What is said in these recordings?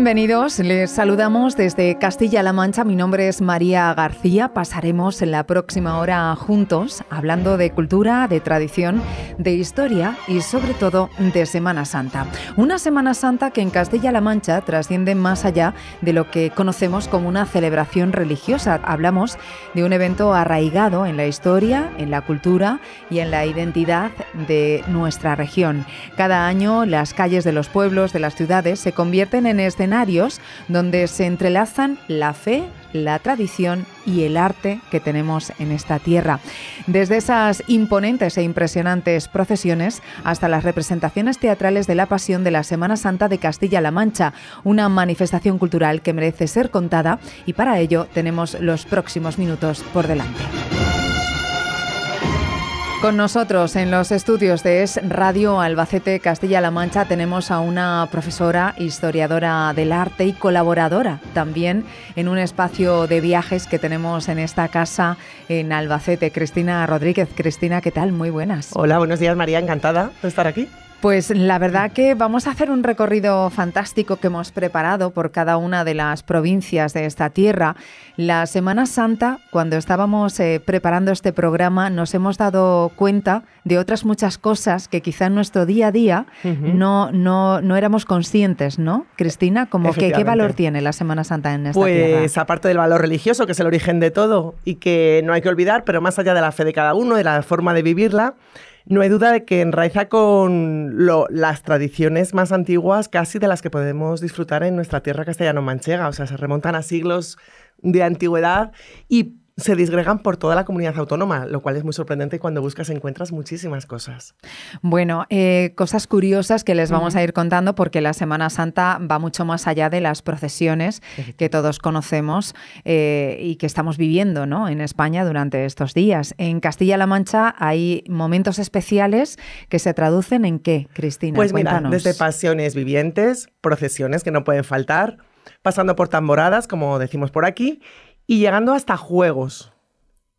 Bienvenidos, les saludamos desde Castilla-La Mancha. Mi nombre es María García. Pasaremos en la próxima hora juntos hablando de cultura, de tradición, de historia y sobre todo de Semana Santa. Una Semana Santa que en Castilla-La Mancha trasciende más allá de lo que conocemos como una celebración religiosa. Hablamos de un evento arraigado en la historia, en la cultura y en la identidad de nuestra región. Cada año las calles de los pueblos, de las ciudades, se convierten en escenarios donde se entrelazan la fe, la tradición y el arte que tenemos en esta tierra. Desde esas imponentes e impresionantes procesiones hasta las representaciones teatrales de la Pasión de la Semana Santa de Castilla-La Mancha, una manifestación cultural que merece ser contada y para ello tenemos los próximos minutos por delante. Con nosotros en los estudios de Es Radio Albacete Castilla-La Mancha tenemos a una profesora, historiadora del arte y colaboradora también en un espacio de viajes que tenemos en esta casa en Albacete, Cristina Rodríguez. Cristina, ¿qué tal? Muy buenas. Hola, buenos días María, encantada de estar aquí. Pues la verdad que vamos a hacer un recorrido fantástico que hemos preparado por cada una de las provincias de esta tierra. La Semana Santa, cuando estábamos eh, preparando este programa, nos hemos dado cuenta de otras muchas cosas que quizá en nuestro día a día no, no, no éramos conscientes, ¿no? Cristina, como ¿qué valor tiene la Semana Santa en esta pues, tierra? Pues aparte del valor religioso, que es el origen de todo y que no hay que olvidar, pero más allá de la fe de cada uno, de la forma de vivirla, no hay duda de que enraiza con las tradiciones más antiguas, casi de las que podemos disfrutar en nuestra tierra castellano-manchega. O sea, se remontan a siglos de antigüedad y se disgregan por toda la comunidad autónoma, lo cual es muy sorprendente cuando buscas encuentras muchísimas cosas. Bueno, eh, cosas curiosas que les vamos a ir contando porque la Semana Santa va mucho más allá de las procesiones que todos conocemos eh, y que estamos viviendo ¿no? en España durante estos días. En Castilla-La Mancha hay momentos especiales que se traducen en qué, Cristina? Pues Cuéntanos. desde pasiones vivientes, procesiones que no pueden faltar, pasando por tamboradas, como decimos por aquí, y llegando hasta juegos.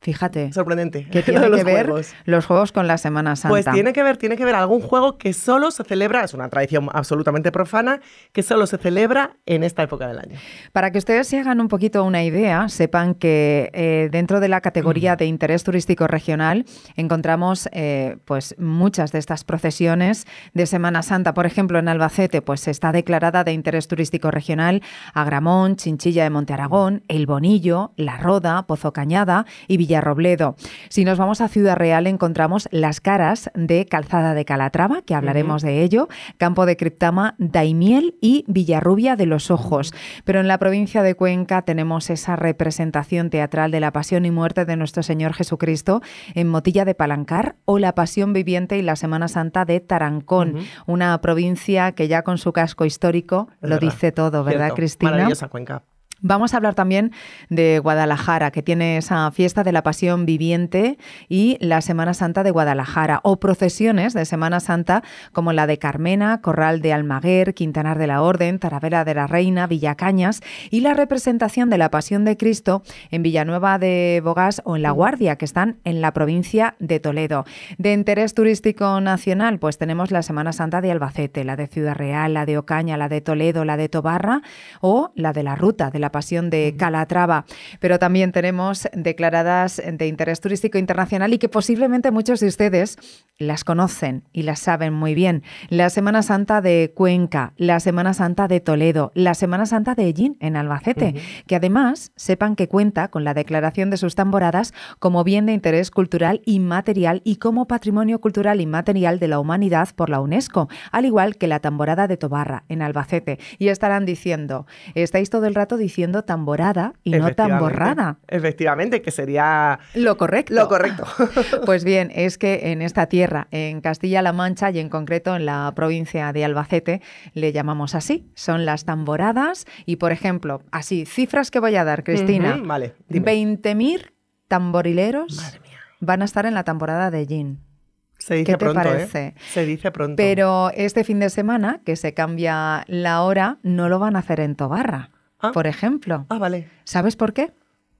Fíjate. Sorprendente. ¿Qué tiene los que ver juegos. los juegos con la Semana pues Santa? Pues tiene que ver, tiene que ver algún juego que solo se celebra, es una tradición absolutamente profana, que solo se celebra en esta época del año. Para que ustedes se hagan un poquito una idea, sepan que eh, dentro de la categoría mm. de interés turístico regional encontramos eh, pues muchas de estas procesiones de Semana Santa. Por ejemplo, en Albacete pues está declarada de interés turístico regional Agramón, Chinchilla de Monte Aragón, El Bonillo, La Roda, Pozo Cañada y Villa si nos vamos a Ciudad Real encontramos las caras de Calzada de Calatrava, que hablaremos de ello, Campo de Criptama, Daimiel y Villarrubia de los Ojos. Pero en la provincia de Cuenca tenemos esa representación teatral de la pasión y muerte de nuestro Señor Jesucristo en Motilla de Palancar o la pasión viviente y la Semana Santa de Tarancón, una provincia que ya con su casco histórico lo dice todo, ¿verdad, Cristina? Maravillosa Cuenca. Vamos a hablar también de Guadalajara, que tiene esa fiesta de la Pasión Viviente y la Semana Santa de Guadalajara, o procesiones de Semana Santa como la de Carmena, Corral de Almaguer, Quintanar de la Orden, Tarabela de la Reina, Villacañas y la representación de la Pasión de Cristo en Villanueva de Bogás o en La Guardia, que están en la provincia de Toledo. De interés turístico nacional, pues tenemos la Semana Santa de Albacete, la de Ciudad Real, la de Ocaña, la de Toledo, la de Tobarra o la de la Ruta de la pasión de Calatrava, pero también tenemos declaradas de interés turístico internacional y que posiblemente muchos de ustedes las conocen y las saben muy bien. La Semana Santa de Cuenca, la Semana Santa de Toledo, la Semana Santa de Ellín en Albacete, que además sepan que cuenta con la declaración de sus tamboradas como bien de interés cultural inmaterial y como patrimonio cultural inmaterial de la humanidad por la UNESCO, al igual que la tamborada de Tobarra en Albacete. Y estarán diciendo, estáis todo el rato diciendo diciendo tamborada y no tamborrada. Efectivamente, que sería lo correcto. Lo correcto. pues bien, es que en esta tierra, en Castilla-La Mancha y en concreto en la provincia de Albacete, le llamamos así. Son las tamboradas y, por ejemplo, así, cifras que voy a dar, Cristina. Vale, 20.000 tamborileros van a estar en la temporada de Gin. Se dice pronto, ¿eh? Se dice pronto. Pero este fin de semana, que se cambia la hora, no lo van a hacer en Tobarra. Ah. por ejemplo. Ah, ¿Sabes por qué?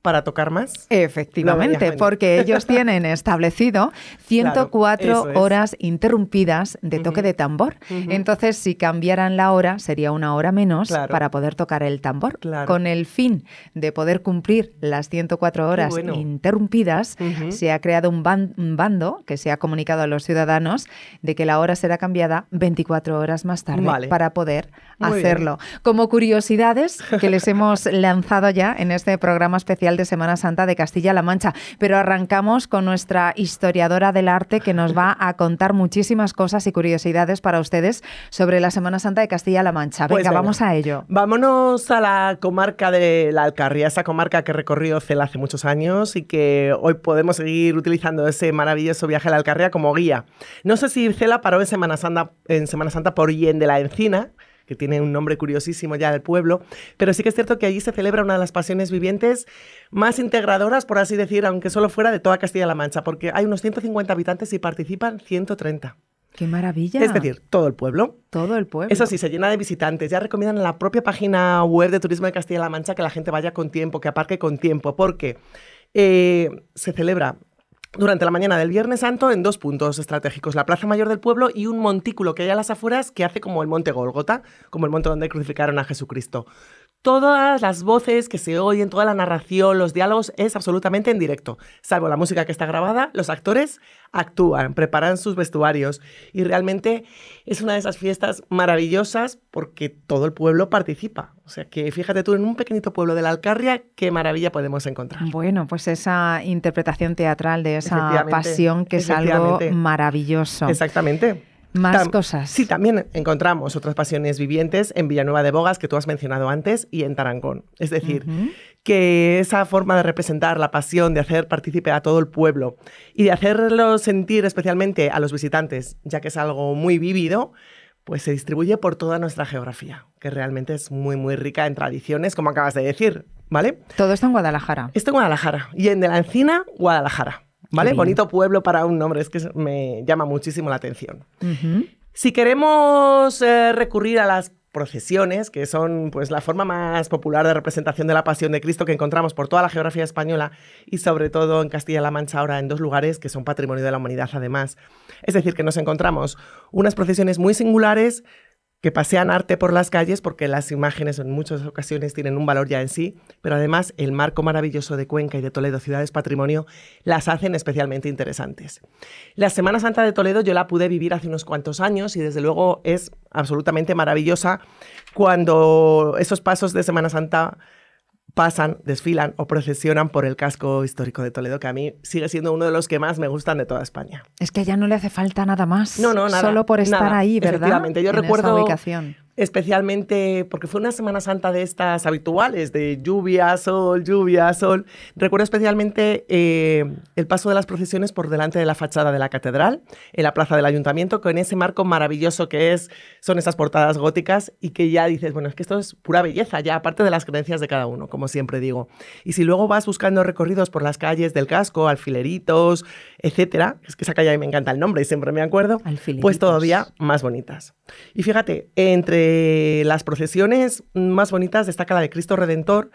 para tocar más. Efectivamente, porque ellos tienen establecido 104 horas interrumpidas de toque de tambor. Entonces, si cambiaran la hora, sería una hora menos para poder tocar el tambor, con el fin de poder cumplir las 104 horas interrumpidas. Se ha creado un, bando que se ha comunicado a los ciudadanos de que la hora será cambiada 24 horas más tarde para poder hacerlo. Como curiosidades que les hemos lanzado ya en este programa especial de Semana Santa de Castilla-La Mancha. Pero arrancamos con nuestra historiadora del arte que nos va a contar muchísimas cosas y curiosidades para ustedes sobre la Semana Santa de Castilla-La Mancha. Pues venga, vamos a ello. Vámonos a la comarca de la Alcarria, esa comarca que recorrió Cela hace muchos años y que hoy podemos seguir utilizando ese maravilloso viaje a la Alcarria como guía. No sé si Cela paró en Semana Santa, en Semana Santa por Yen de la Encina, que tiene un nombre curiosísimo ya del pueblo, pero sí que es cierto que allí se celebra una de las pasiones vivientes más integradoras, por así decir, aunque solo fuera de toda Castilla-La Mancha, porque hay unos 150 habitantes y participan 130. ¡Qué maravilla! Es decir, todo el pueblo. Todo el pueblo. Eso sí, se llena de visitantes. Ya recomiendan en la propia página web de Turismo de Castilla-La Mancha que la gente vaya con tiempo, que aparque con tiempo, porque eh, se celebra durante la mañana del Viernes Santo en dos puntos estratégicos, la Plaza Mayor del Pueblo y un montículo que hay a las afueras que hace como el Monte Golgota, como el monte donde crucificaron a Jesucristo. Todas las voces que se oyen, toda la narración, los diálogos, es absolutamente en directo. Salvo la música que está grabada, los actores actúan, preparan sus vestuarios y realmente es una de esas fiestas maravillosas porque todo el pueblo participa. O sea que fíjate tú en un pequeñito pueblo de la Alcarria qué maravilla podemos encontrar. Bueno, pues esa interpretación teatral de esa pasión que es algo maravilloso. Exactamente. Más cosas. Sí, también encontramos otras pasiones vivientes en Villanueva de Bogas, que tú has mencionado antes, y en Tarancón. Es decir, que esa forma de representar la pasión, de hacer partícipe a todo el pueblo y de hacerlo sentir especialmente a los visitantes, ya que es algo muy vivido, pues se distribuye por toda nuestra geografía, que realmente es muy, muy rica en tradiciones, como acabas de decir, ¿vale? Todo está en Guadalajara. Está en Guadalajara. Y en De la Encina, Guadalajara. ¿Vale? Bonito pueblo para un nombre, es que me llama muchísimo la atención. Si queremos eh, recurrir a las procesiones, que son pues la forma más popular de representación de la Pasión de Cristo que encontramos por toda la geografía española y sobre todo en Castilla-La Mancha ahora en dos lugares que son patrimonio de la humanidad además. Es decir, que nos encontramos unas procesiones muy singulares que pasean arte por las calles porque las imágenes en muchas ocasiones tienen un valor ya en sí, pero además el marco maravilloso de Cuenca y de Toledo, ciudades patrimonio, las hacen especialmente interesantes. La Semana Santa de Toledo yo la pude vivir hace unos cuantos años y desde luego es absolutamente maravillosa cuando esos pasos de Semana Santa pasan, desfilan o procesionan por el casco histórico de Toledo, que a mí sigue siendo uno de los que más me gustan de toda España. Es que ya no le hace falta nada más. No, no, Solo por estar ahí, ¿verdad? yo recuerdo. ubicación especialmente porque fue una Semana Santa de estas habituales, de lluvia, sol, lluvia, sol. Recuerdo especialmente eh, el paso de las procesiones por delante de la fachada de la catedral, en la plaza del ayuntamiento, con ese marco maravilloso que es, son esas portadas góticas y que ya dices, bueno, es que esto es pura belleza, ya aparte de las creencias de cada uno, como siempre digo. Y si luego vas buscando recorridos por las calles del casco, alfileritos, etcétera, es que esa calle a mí me encanta el nombre y siempre me acuerdo, pues todavía más bonitas. Y fíjate, entre las procesiones más bonitas destaca la de Cristo Redentor,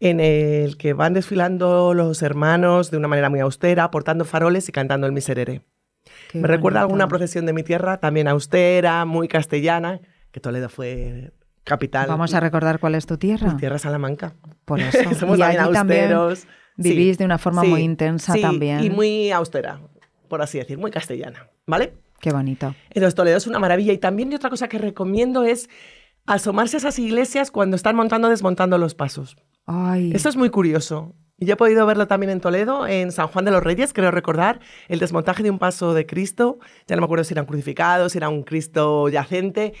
en el que van desfilando los hermanos de una manera muy austera, portando faroles y cantando el miserere. me recuerda alguna procesión de mi tierra, también austera, muy castellana, que Toledo fue capital. Vamos a recordar cuál es tu tierra. Mi tierra Salamanca. Por eso. Somos y vivís de una forma muy intensa sí, también. Y muy austera, por así decir, muy castellana. ¿Vale? Qué bonito. Entonces Toledo es una maravilla. Y también y otra cosa que recomiendo es asomarse a esas iglesias cuando están montando o desmontando los pasos. Ay. Esto es muy curioso. Y yo he podido verlo también en Toledo, en San Juan de los Reyes, creo recordar, el desmontaje de un paso de Cristo. Ya no me acuerdo si eran crucificados, si era un Cristo yacente,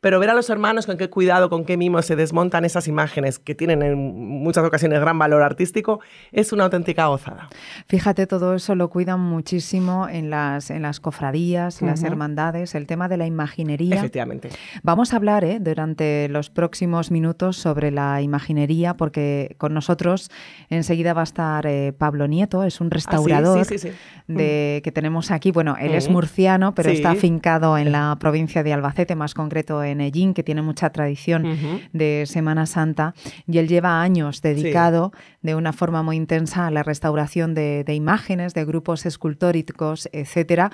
pero ver a los hermanos con qué cuidado, con qué mimo se desmontan esas imágenes que tienen en muchas ocasiones gran valor artístico, es una auténtica gozada. Fíjate, todo eso lo cuidan muchísimo en las, en las cofradías, en las hermandades, el tema de la imaginería. Efectivamente. Vamos a hablar ¿eh? durante los próximos minutos sobre la imaginería, porque con nosotros enseguida va a estar eh, Pablo Nieto, es un ah, restaurador de, mm. que tenemos aquí. Bueno, él es mm. murciano, pero está afincado en la provincia de Albacete, más concreto en en Ellín, que tiene mucha tradición de Semana Santa, y él lleva años dedicado de una forma muy intensa a la restauración de, imágenes, de grupos escultóricos, etcétera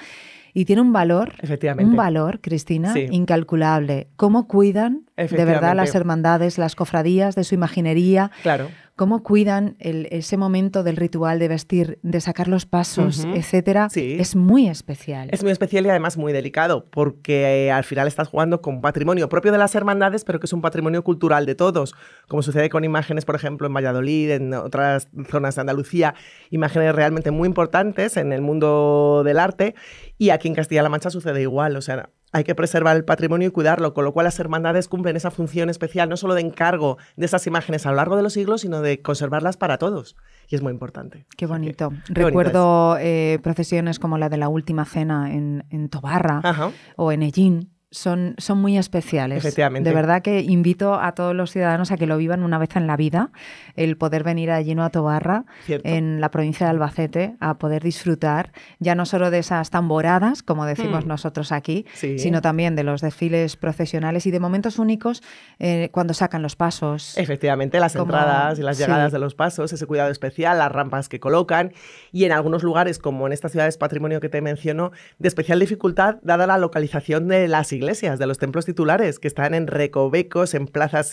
y tiene un valor, un valor, Cristina, incalculable. ¿Cómo cuidan de verdad las hermandades, las cofradías de su imaginería? Claro cómo cuidan ese momento del ritual de vestir, de sacar los pasos, etcétera, sí. es muy especial. Es muy especial y además muy delicado, porque eh, al final estás jugando con patrimonio propio de las hermandades, pero que es un patrimonio cultural de todos, como sucede con imágenes, por ejemplo, en Valladolid, en otras zonas de Andalucía, imágenes realmente muy importantes en el mundo del arte, y aquí en Castilla-La Mancha sucede igual, o sea, hay que preservar el patrimonio y cuidarlo, con lo cual las hermandades cumplen esa función especial, no solo de encargo de esas imágenes a lo largo de los siglos, sino de conservarlas para todos. Y es muy importante. Qué bonito. Recuerdo eh, procesiones como la de la Última Cena en, Tobarra o en Ellín, son, son muy especiales. Efectivamente. De verdad que invito a todos los ciudadanos a que lo vivan una vez en la vida, el poder venir a Lleno a Tobarra, en la provincia de Albacete, a poder disfrutar ya no solo de esas tamboradas, como decimos mm. nosotros aquí, sino también de los desfiles profesionales y de momentos únicos eh, cuando sacan los pasos. Efectivamente, las entradas y las llegadas de los pasos, ese cuidado especial, las rampas que colocan y en algunos lugares, como en estas ciudades patrimonio que te menciono, de especial dificultad dada la localización de las iglesias de los templos titulares, que están en recovecos, en plazas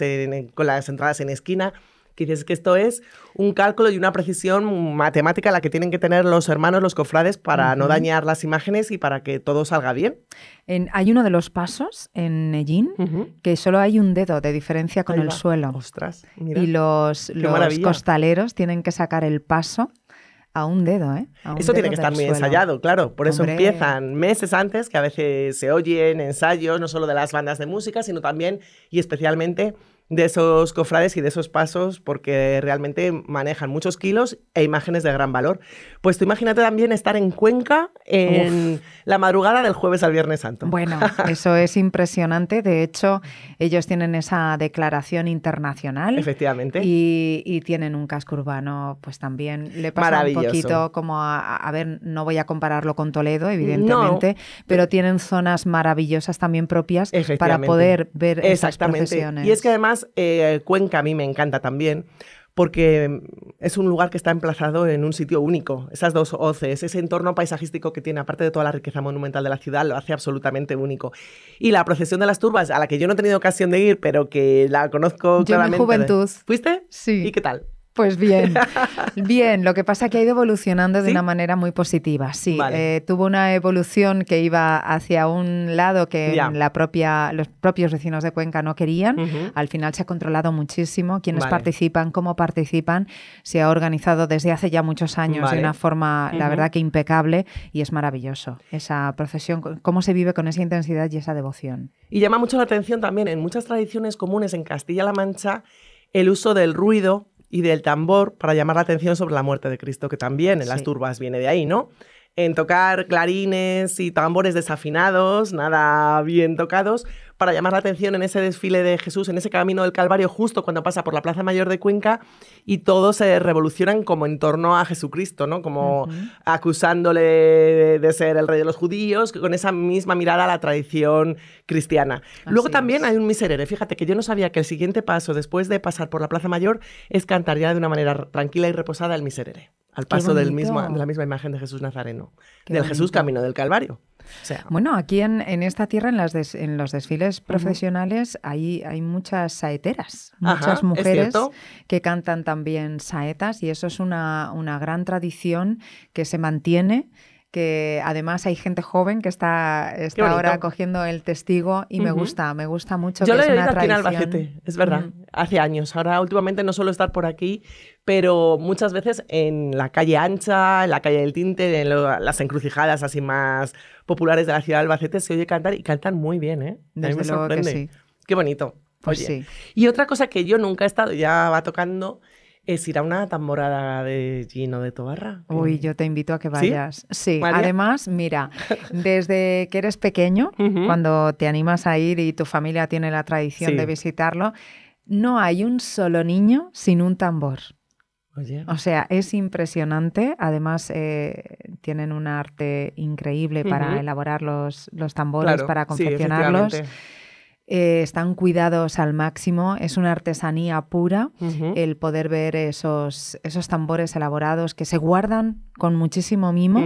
con las entradas en esquina. Que dices que esto es un cálculo y una precisión matemática la que tienen que tener los hermanos, los cofrades, para no dañar las imágenes y para que todo salga bien. hay uno de los pasos en Medellín que solo hay un dedo de diferencia con el suelo. Ostras, Y los, los costaleros tienen que sacar el paso a un dedo, ¿eh? Eso tiene que estar muy ensayado, claro. Por eso empiezan meses antes, que a veces se oyen ensayos, no solo de las bandas de música, sino también y especialmente de esos cofrades y de esos pasos porque realmente manejan muchos kilos e imágenes de gran valor. Pues tú imagínate también estar en Cuenca en la madrugada del jueves al Viernes Santo. Bueno, eso es impresionante. De hecho, ellos tienen esa declaración internacional. Efectivamente. Y, tienen un casco urbano, pues también le pasa un poquito como a, ver, no voy a compararlo con Toledo, evidentemente, pero tienen zonas maravillosas también propias para poder ver esas procesiones. Y es que además eh, Cuenca a mí me encanta también porque es un lugar que está emplazado en un sitio único. Esas dos hoces, ese entorno paisajístico que tiene, aparte de toda la riqueza monumental de la ciudad, lo hace absolutamente único. Y la procesión de las turbas, a la que yo no he tenido ocasión de ir, pero que la conozco claramente. ¿Fuiste? Sí. ¿Y qué tal? Pues bien, bien. Lo que pasa es que ha ido evolucionando de una manera muy positiva. Sí, eh, tuvo una evolución que iba hacia un lado que la propia, los propios vecinos de Cuenca no querían. Al final se ha controlado muchísimo quiénes participan, cómo participan. Se ha organizado desde hace ya muchos años de una forma, la verdad que impecable y es maravilloso esa procesión, cómo se vive con esa intensidad y esa devoción. Y llama mucho la atención también en muchas tradiciones comunes en Castilla-La Mancha el uso del ruido y del tambor para llamar la atención sobre la muerte de Cristo, que también en las turbas viene de ahí, ¿no? En tocar clarines y tambores desafinados, nada bien tocados, para llamar la atención en ese desfile de Jesús, en ese camino del Calvario, justo cuando pasa por la Plaza Mayor de Cuenca, y todos se eh, revolucionan como en torno a Jesucristo, ¿no? Como acusándole de, ser el rey de los judíos, con esa misma mirada a la tradición cristiana. Luego también hay un miserere. Fíjate que yo no sabía que el siguiente paso, después de pasar por la Plaza Mayor, es cantar ya de una manera tranquila y reposada el miserere al paso del mismo, de la misma imagen de Jesús Nazareno, del Jesús camino del Calvario. Bueno, aquí en, esta tierra, en, las en los desfiles profesionales, hay, muchas saeteras, muchas mujeres que cantan también saetas y eso es una, gran tradición que se mantiene que además hay gente joven que está, ahora cogiendo el testigo y me gusta, me gusta mucho. Yo que lo he oído aquí en Albacete, es verdad, mm. hace años. Ahora últimamente no suelo estar por aquí pero muchas veces en la calle ancha, en la calle del tinte, en las encrucijadas así más populares de la ciudad de Albacete se oye cantar y cantan muy bien, ¿eh? A mí me sorprende. Qué bonito. Pues Sí. Y otra cosa que yo nunca he estado, ya va tocando, es ir a una tamborada de Gino de Tobarra. Uy, yo te invito a que vayas. Sí, además, mira, desde que eres pequeño, cuando te animas a ir y tu familia tiene la tradición de visitarlo, no hay un solo niño sin un tambor. Pues o sea, es impresionante. Además, eh, tienen un arte increíble para elaborar los, los tambores, para confeccionarlos. Eh, están cuidados al máximo, es una artesanía pura el poder ver esos, esos tambores elaborados que se guardan con muchísimo mimo.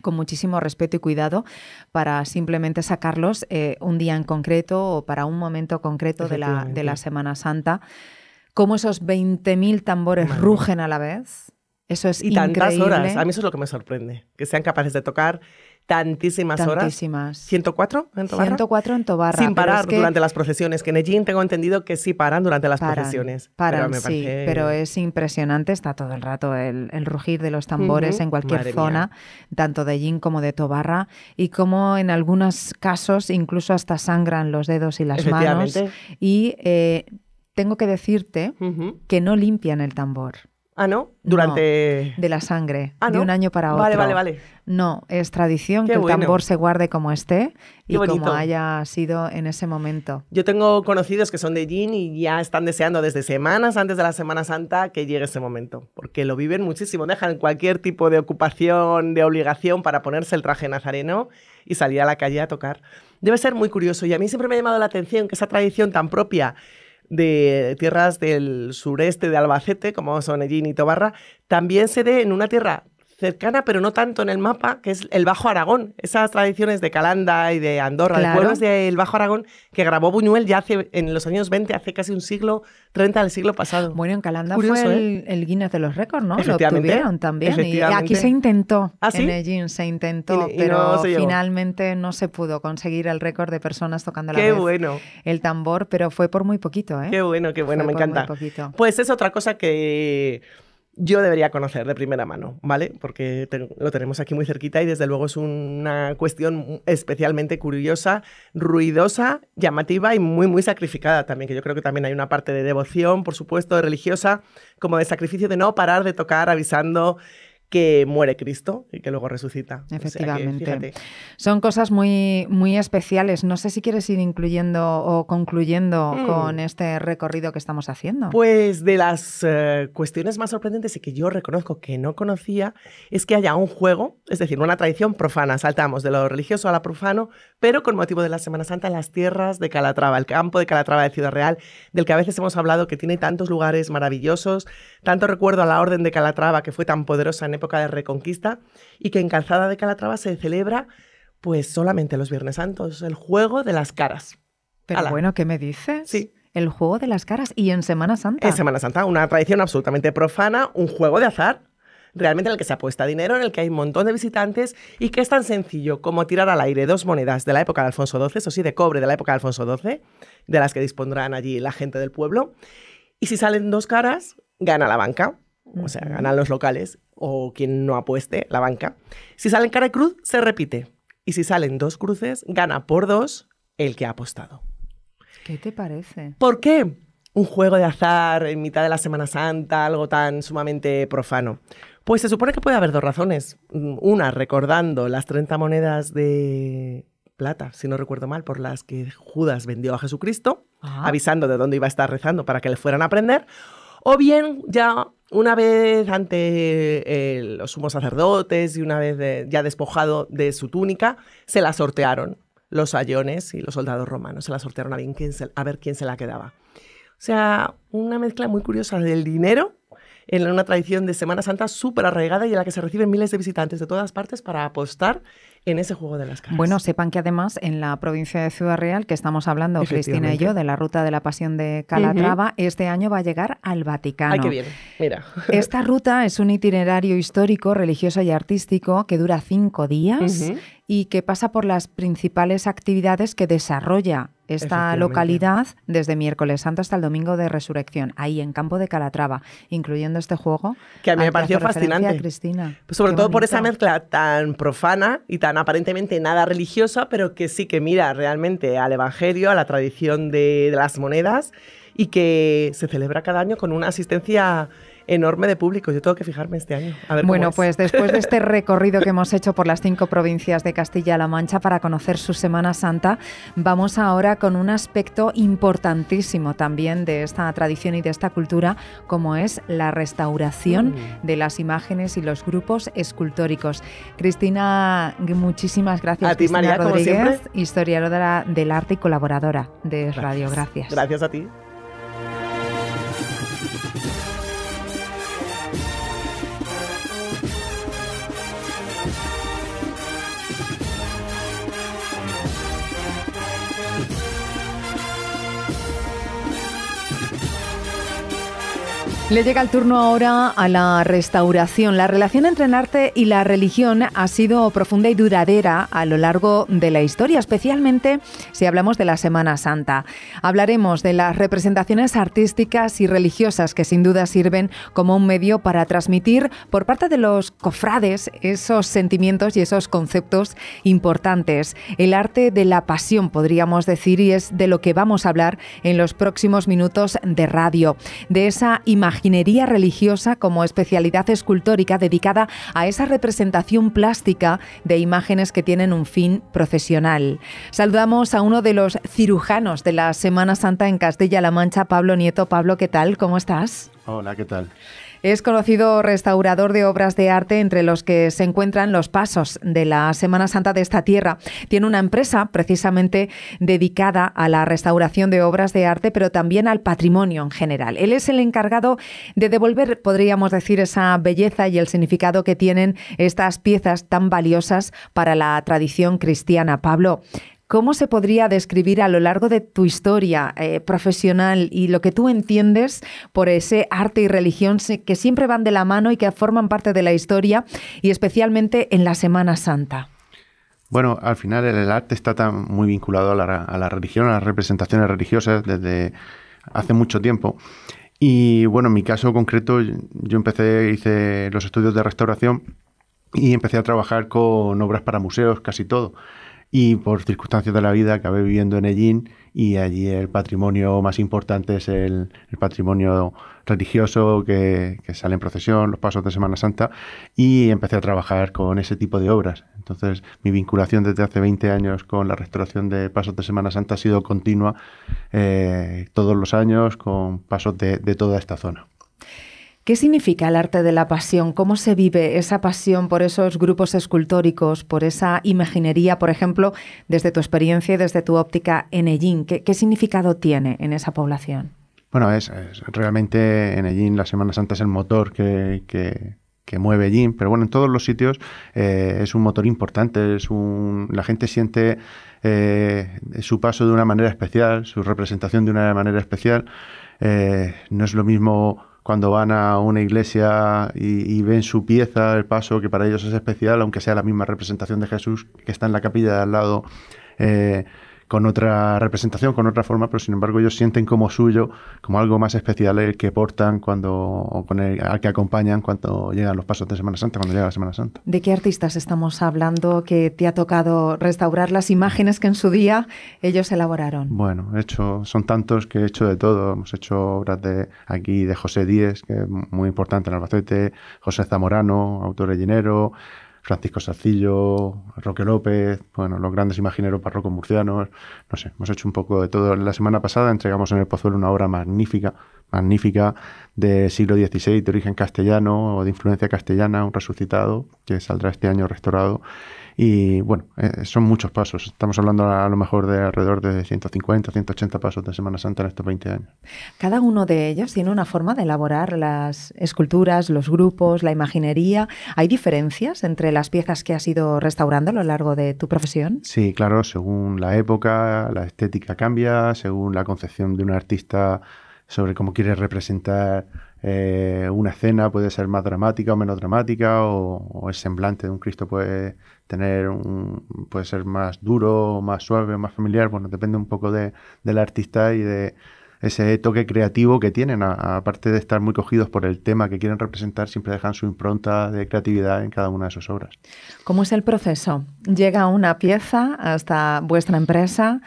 con muchísimo respeto y cuidado para simplemente sacarlos eh, un día en concreto o para un momento concreto de la, de la Semana Santa cómo esos 20.000 tambores rugen a la vez. Eso es y tantas horas. A mí eso es lo que me sorprende, que sean capaces de tocar tantísimas, tantísimas. 104 en Tobarra. 104 en Tobarra. Sin parar durante las procesiones, que en Egin tengo entendido que sí paran durante las procesiones. Paran, pero sí, pero es impresionante, está todo el rato el, rugir de los tambores en cualquier zona, tanto de Egin como de Tobarra, y como en algunos casos incluso hasta sangran los dedos y las manos. Y... Eh, tengo que decirte que no limpian el tambor. Ah, ¿no? Durante. de la sangre, ah, de un año para otro. Vale, vale, vale. No, es tradición que el tambor se guarde como esté y como haya sido en ese momento. Yo tengo conocidos que son de Jin y ya están deseando desde semanas antes de la Semana Santa que llegue ese momento, porque lo viven muchísimo. Dejan cualquier tipo de ocupación, de obligación para ponerse el traje nazareno y salir a la calle a tocar. Debe ser muy curioso y a mí siempre me ha llamado la atención que esa tradición tan propia de tierras del sureste de Albacete, como son y Tobarra, también se dé en una tierra cercana, pero no tanto en el mapa, que es el Bajo Aragón. Esas tradiciones de Calanda y de Andorra, claro. de el del Bajo Aragón, que grabó Buñuel ya hace, en los años 20, hace casi un siglo, 30 del siglo pasado. Bueno, en Calanda fue ¿eh? el, Guinness de los récords, ¿no? Lo obtuvieron también. Y aquí se intentó. ¿Ah, en Egin se intentó, pero finalmente no se pudo conseguir el récord de personas tocando la bueno. el tambor, pero fue por muy poquito, ¿eh? Qué bueno, qué bueno, me encanta. Pues es otra cosa que yo debería conocer de primera mano, ¿vale? Porque lo tenemos aquí muy cerquita y desde luego es una cuestión especialmente curiosa, ruidosa, llamativa y muy, muy sacrificada también, que yo creo que también hay una parte de devoción, por supuesto, religiosa, como de sacrificio de no parar de tocar avisando que muere Cristo y que luego resucita. Efectivamente. Son cosas muy, muy especiales. No sé si quieres ir incluyendo o concluyendo mm. con este recorrido que estamos haciendo. Pues de las eh, cuestiones más sorprendentes y que yo reconozco que no conocía es que haya un juego, es decir, una tradición profana. Saltamos de lo religioso a lo profano, pero con motivo de la Semana Santa en las tierras de Calatrava, el campo de Calatrava de Ciudad Real, del que a veces hemos hablado que tiene tantos lugares maravillosos, tanto recuerdo a la Orden de Calatrava que fue tan poderosa en época de reconquista, y que en Calzada de Calatrava se celebra pues solamente los Viernes Santos, el juego de las caras. Pero bueno, ¿qué me dices? Sí. El juego de las caras y en Semana Santa. En Semana Santa, una tradición absolutamente profana, un juego de azar, realmente en el que se apuesta dinero, en el que hay un montón de visitantes y que es tan sencillo como tirar al aire dos monedas de la época de Alfonso XII, eso sí, de cobre de la época de Alfonso XII, de las que dispondrán allí la gente del pueblo. Y si salen dos caras, gana la banca o sea, ganan los locales o quien no apueste, la banca. Si salen cara y cruz, se repite. Y si salen dos cruces, gana por dos el que ha apostado. ¿Qué te parece? ¿Por qué? Un juego de azar en mitad de la Semana Santa, algo tan sumamente profano. Pues se supone que puede haber dos razones. Mm, una, recordando las 30 monedas de plata, si no recuerdo mal, por las que Judas vendió a Jesucristo, ah. avisando de dónde iba a estar rezando para que le fueran a prender. O bien ya una vez ante eh, los sumos sacerdotes y una vez ya despojado de su túnica, se la sortearon los sayones y los soldados romanos. Se la sortearon a, a ver quién se la quedaba. O sea, una mezcla muy curiosa del dinero en una tradición de Semana Santa súper arraigada y en la que se reciben miles de visitantes de todas partes para apostar en ese juego de las Bueno, sepan que además en la provincia de Ciudad Real, que estamos hablando Cristina y yo de la ruta de la pasión de Calatrava, este año va a llegar al Vaticano. bien. Mira. Esta ruta es un itinerario histórico, religioso y artístico que dura cinco días y que pasa por las principales actividades que desarrolla esta localidad desde miércoles santo hasta el domingo de resurrección, ahí en Campo de Calatrava, incluyendo este juego. Que a mí me pareció fascinante. Cristina. Pues sobre todo por esa mezcla tan profana y tan aparentemente nada religiosa, pero que sí que mira realmente al Evangelio, a la tradición de las monedas y que se celebra cada año con una asistencia enorme de público. Yo tengo que fijarme este año. bueno, pues después de este recorrido que hemos hecho por las cinco provincias de Castilla-La Mancha para conocer su Semana Santa, vamos ahora con un aspecto importantísimo también de esta tradición y de esta cultura, como es la restauración mm. de las imágenes y los grupos escultóricos. Cristina, muchísimas gracias. A ti, María, historiadora del arte y colaboradora de Radio. Gracias. Gracias a ti. Le llega el turno ahora a la restauración. La relación entre el arte y la religión ha sido profunda y duradera a lo largo de la historia, especialmente si hablamos de la Semana Santa. Hablaremos de las representaciones artísticas y religiosas que sin duda sirven como un medio para transmitir por parte de los cofrades esos sentimientos y esos conceptos importantes. El arte de la pasión, podríamos decir, y es de lo que vamos a hablar en los próximos minutos de radio, de esa imagen imaginería religiosa como especialidad escultórica dedicada a esa representación plástica de imágenes que tienen un fin profesional. Saludamos a uno de los cirujanos de la Semana Santa en Castilla-La Mancha, Pablo Nieto. Pablo, ¿qué tal? ¿Cómo estás? Hola, ¿qué tal? Es conocido restaurador de obras de arte entre los que se encuentran los pasos de la Semana Santa de esta tierra. Tiene una empresa precisamente dedicada a la restauración de obras de arte, pero también al patrimonio en general. Él es el encargado de devolver, podríamos decir, esa belleza y el significado que tienen estas piezas tan valiosas para la tradición cristiana. Pablo, ¿Cómo se podría describir a lo largo de tu historia eh, profesional y lo que tú entiendes por ese arte y religión que siempre van de la mano y que forman parte de la historia y especialmente en la Semana Santa? Bueno, al final el arte está tan muy vinculado a la, a la religión, a las representaciones religiosas desde hace mucho tiempo. Y bueno, en mi caso concreto, yo empecé, hice los estudios de restauración y empecé a trabajar con obras para museos, casi todo y por circunstancias de la vida acabé viviendo en Ellín y allí el patrimonio más importante es el, patrimonio religioso que, sale en procesión, los pasos de Semana Santa y empecé a trabajar con ese tipo de obras. Entonces mi vinculación desde hace 20 años con la restauración de pasos de Semana Santa ha sido continua eh, todos los años con pasos de toda esta zona. ¿Qué significa el arte de la pasión? ¿Cómo se vive esa pasión por esos grupos escultóricos, por esa imaginería, por ejemplo, desde tu experiencia y desde tu óptica en Ellín? ¿Qué, significado tiene en esa población? Bueno, es, realmente en Ellín la Semana Santa es el motor que, mueve Ellín, pero bueno, en todos los sitios eh, es un motor importante, es la gente siente eh, su paso de una manera especial, su representación de una manera especial. Eh, no es lo mismo cuando van a una iglesia y, ven su pieza, el paso, que para ellos es especial, aunque sea la misma representación de Jesús que está en la capilla de al lado. Eh, con otra representación, con otra forma, pero sin embargo ellos sienten como suyo, como algo más especial el que portan cuando, con al que acompañan cuando llegan los pasos de Semana Santa, cuando llega la Semana Santa. ¿De qué artistas estamos hablando que te ha tocado restaurar las imágenes que en su día ellos elaboraron? Bueno, hecho, son tantos que he hecho de todo. Hemos hecho obras de aquí de José Díez, que es muy importante en Albacete, José Zamorano, autor de Llinero, Francisco Sacillo, Roque López, bueno, los grandes imagineros parrocos murcianos, no sé, hemos hecho un poco de todo. La semana pasada entregamos en el Pozuelo una obra magnífica, magnífica, de siglo XVI, de origen castellano o de influencia castellana, un resucitado, que saldrá este año restaurado, y bueno, eh, son muchos pasos. Estamos hablando a lo mejor de alrededor de 150, 180 pasos de Semana Santa en estos 20 años. Cada uno de ellos tiene una forma de elaborar las esculturas, los grupos, la imaginería. ¿Hay diferencias entre las piezas que has ido restaurando a lo largo de tu profesión? Sí, claro, según la época, la estética cambia, según la concepción de un artista sobre cómo quiere representar eh, una escena puede ser más dramática o menos dramática, o, o, el semblante de un Cristo puede tener un, puede ser más duro, más suave, más familiar, bueno, depende un poco de, del artista y de ese toque creativo que tienen, aparte de estar muy cogidos por el tema que quieren representar, siempre dejan su impronta de creatividad en cada una de sus obras. ¿Cómo es el proceso? Llega una pieza hasta vuestra empresa,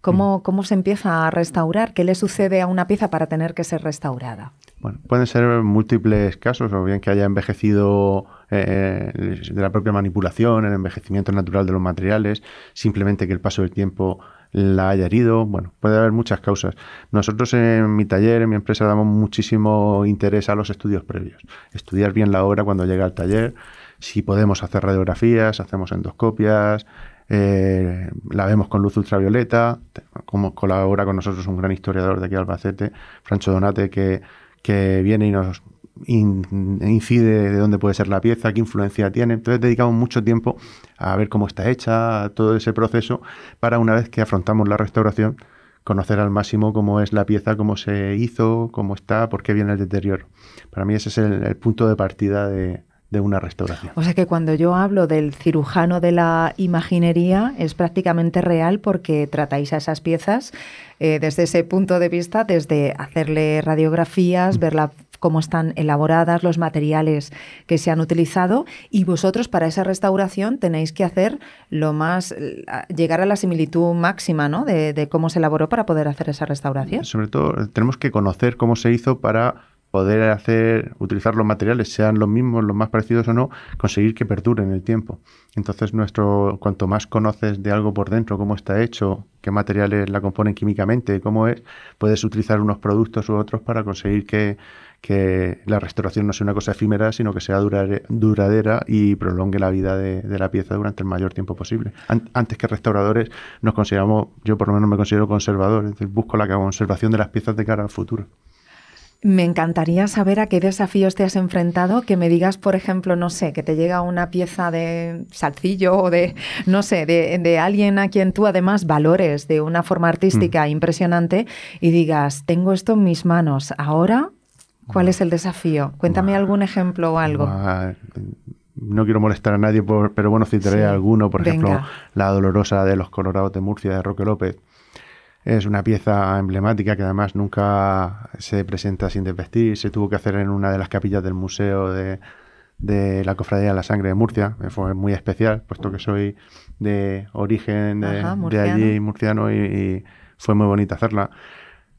¿cómo, mm. cómo se empieza a restaurar? ¿Qué le sucede a una pieza para tener que ser restaurada? Bueno, pueden ser múltiples casos, o bien que haya envejecido eh, eh, de la propia manipulación, el envejecimiento natural de los materiales, simplemente que el paso del tiempo la haya herido. Bueno, puede haber muchas causas. Nosotros en mi taller, en mi empresa, damos muchísimo interés a los estudios previos. Estudiar bien la obra cuando llega al taller. Si podemos hacer radiografías, hacemos endoscopias, eh, la vemos con luz ultravioleta, como colabora con nosotros un gran historiador de aquí de Albacete, Francho Donate, que que viene y nos incide de dónde puede ser la pieza, qué influencia tiene. Entonces dedicamos mucho tiempo a ver cómo está hecha, todo ese proceso, para una vez que afrontamos la restauración, conocer al máximo cómo es la pieza, cómo se hizo, cómo está, por qué viene el deterioro. Para mí ese es el, punto de partida de una restauración. O sea que cuando yo hablo del cirujano de la imaginería es prácticamente real porque tratáis a esas piezas eh, desde ese punto de vista, desde hacerle radiografías, mm. ver cómo están elaboradas, los materiales que se han utilizado y vosotros para esa restauración tenéis que hacer lo más, llegar a la similitud máxima ¿no? de, de cómo se elaboró para poder hacer esa restauración. Sobre todo tenemos que conocer cómo se hizo para poder hacer, utilizar los materiales, sean los mismos, los más parecidos o no, conseguir que perduren el tiempo. Entonces, nuestro, cuanto más conoces de algo por dentro, cómo está hecho, qué materiales la componen químicamente, cómo es, puedes utilizar unos productos u otros para conseguir que, que la restauración no sea una cosa efímera, sino que sea duradera y prolongue la vida de, la pieza durante el mayor tiempo posible. antes que restauradores nos consideramos, yo por lo menos me considero conservador, busco la conservación de las piezas de cara al futuro. Me encantaría saber a qué desafíos te has enfrentado, que me digas, por ejemplo, no sé, que te llega una pieza de salcillo o de, no sé, de, alguien a quien tú además valores de una forma artística mm. impresionante y digas, tengo esto en mis manos, ahora, ¿cuál es el desafío? Cuéntame algún ejemplo o algo. no quiero molestar a nadie, pero bueno, citaré alguno, por ejemplo, la dolorosa de los Colorados de Murcia, de Roque López es una pieza emblemática que además nunca se presenta sin desvestir. Se tuvo que hacer en una de las capillas del Museo de, la Cofradía de la Sangre de Murcia. Eh, fue muy especial, puesto que soy de origen de, allí, murciano, y, fue muy bonita hacerla.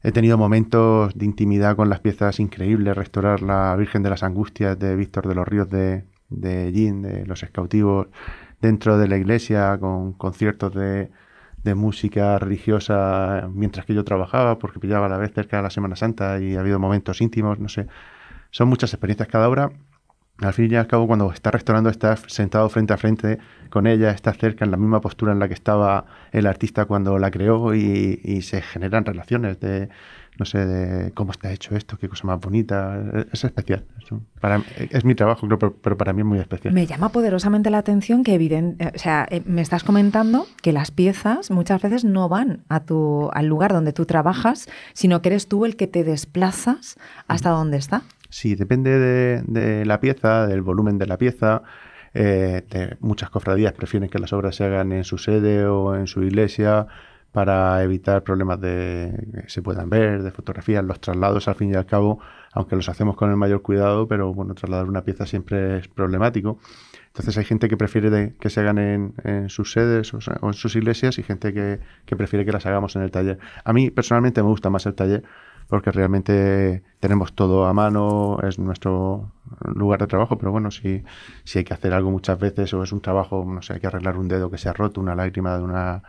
He tenido momentos de intimidad con las piezas increíbles, restaurar la Virgen de las Angustias de Víctor de los Ríos de, de de los Escautivos, dentro de la iglesia, con conciertos de de música religiosa mientras que yo trabajaba, porque pillaba la vez cerca de la Semana Santa y ha habido momentos íntimos, no sé. Son muchas experiencias cada hora Al fin y al cabo, cuando está restaurando, está sentado frente a frente con ella, está cerca en la misma postura en la que estaba el artista cuando la creó y, y se generan relaciones de, no sé, de cómo está hecho esto, qué cosa más bonita. Es especial. Es, es mi trabajo, pero, para mí es muy especial. Me llama poderosamente la atención que, eh, o sea, eh, me estás comentando que las piezas muchas veces no van a tu, al lugar donde tú trabajas, sino que eres tú el que te desplazas hasta donde está. Sí, depende de, la pieza, del volumen de la pieza. Eh, muchas cofradías prefieren que las obras se hagan en su sede o en su iglesia para evitar problemas de que se puedan ver, de fotografías, los traslados al fin y al cabo, aunque los hacemos con el mayor cuidado, pero bueno, trasladar una pieza siempre es problemático. Entonces hay gente que prefiere que se hagan en, sus sedes o, en sus iglesias y gente que, que prefiere que las hagamos en el taller. A mí personalmente me gusta más el taller porque realmente tenemos todo a mano, es nuestro lugar de trabajo, pero bueno, si, si hay que hacer algo muchas veces o es un trabajo, no sé, hay que arreglar un dedo que se ha roto, una lágrima de una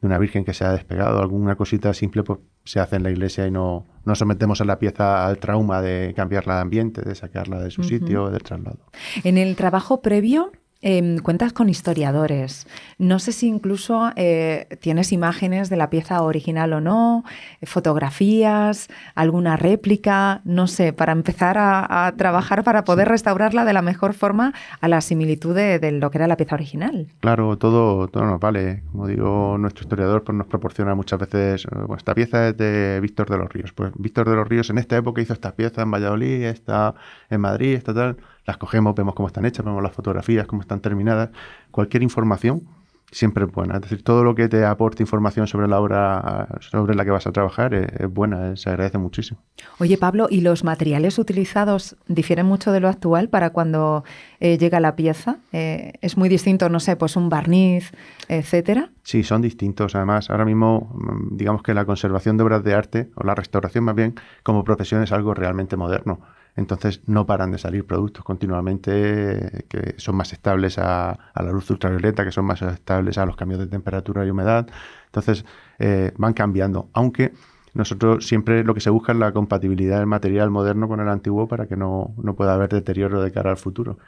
de una virgen que se ha despegado, alguna cosita simple pues, se hace en la iglesia y no, sometemos a la pieza al trauma de cambiarla de ambiente, de sacarla de su sitio, del traslado. En el trabajo previo Em, cuentas con historiadores. No sé si incluso eh, tienes imágenes de la pieza original o no, fotografías, alguna réplica, no sé, para empezar a, trabajar para poder restaurarla de la mejor forma a la similitud de, lo que era la pieza original. Claro, todo, todo nos vale. Como digo, nuestro historiador pues, nos proporciona muchas veces, eh, pues, esta pieza es de Víctor de los Ríos. Pues Víctor de los Ríos en esta época hizo estas piezas en Valladolid, esta en Madrid, esta tal las cogemos, vemos cómo están hechas, vemos las fotografías, cómo están terminadas, cualquier información siempre es buena. Es decir, todo lo que te aporte información sobre la obra sobre la que vas a trabajar es, buena, eh, se agradece muchísimo. Oye, Pablo, ¿y los materiales utilizados difieren mucho de lo actual para cuando eh, llega la pieza? Eh, ¿Es muy distinto, no sé, pues un barniz, etcétera? Sí, son distintos. Además, ahora mismo, mm, digamos que la conservación de obras de arte, o la restauración más bien, como profesión es algo realmente moderno. Entonces no paran de salir productos continuamente eh, que son más estables a, la luz ultravioleta, que son más estables a los cambios de temperatura y humedad. Entonces eh, van cambiando, aunque nosotros siempre lo que se busca es la compatibilidad del material moderno con el antiguo para que no pueda haber deterioro de cara al futuro.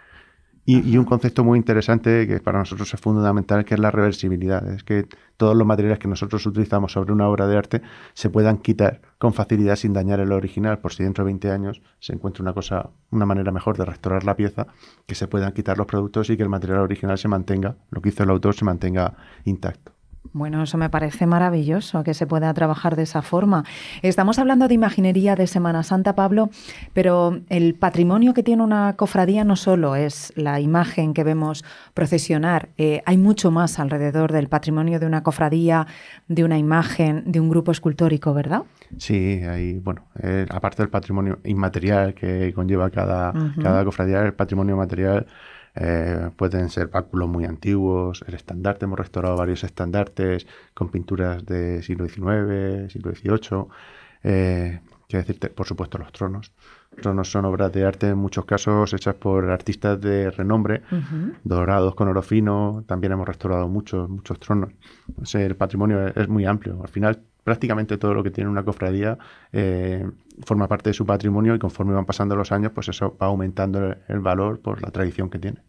Y, un concepto muy interesante que para nosotros es fundamental, que es la reversibilidad. Es que todos los materiales que nosotros utilizamos sobre una obra de arte se puedan quitar con facilidad sin dañar el original, por si dentro de 20 años se encuentra una cosa, una manera mejor de restaurar la pieza, que se puedan quitar los productos y que el material original se mantenga, lo que hizo el autor se mantenga intacto. Bueno, eso me parece maravilloso que se pueda trabajar de esa forma. Estamos hablando de imaginería de Semana Santa, Pablo, pero el patrimonio que tiene una cofradía no solo es la imagen que vemos procesionar, eh, hay mucho más alrededor del patrimonio de una cofradía, de una imagen, de un grupo escultórico, ¿verdad? Sí, hay, bueno, eh, aparte del patrimonio inmaterial que conlleva cada cofradía, el patrimonio material eh, pueden ser báculos muy antiguos, el estandarte, hemos restaurado varios estandartes con pinturas de siglo XIX, siglo XVIII, eh, quiero decirte, por supuesto los tronos son obras de arte en muchos casos hechas por artistas de renombre, dorados con oro fino, también hemos restaurado muchos, muchos tronos. el patrimonio es, muy amplio. Al final, prácticamente todo lo que tiene una cofradía eh, forma parte de su patrimonio y conforme van pasando los años, pues eso va aumentando el valor por la tradición que tiene.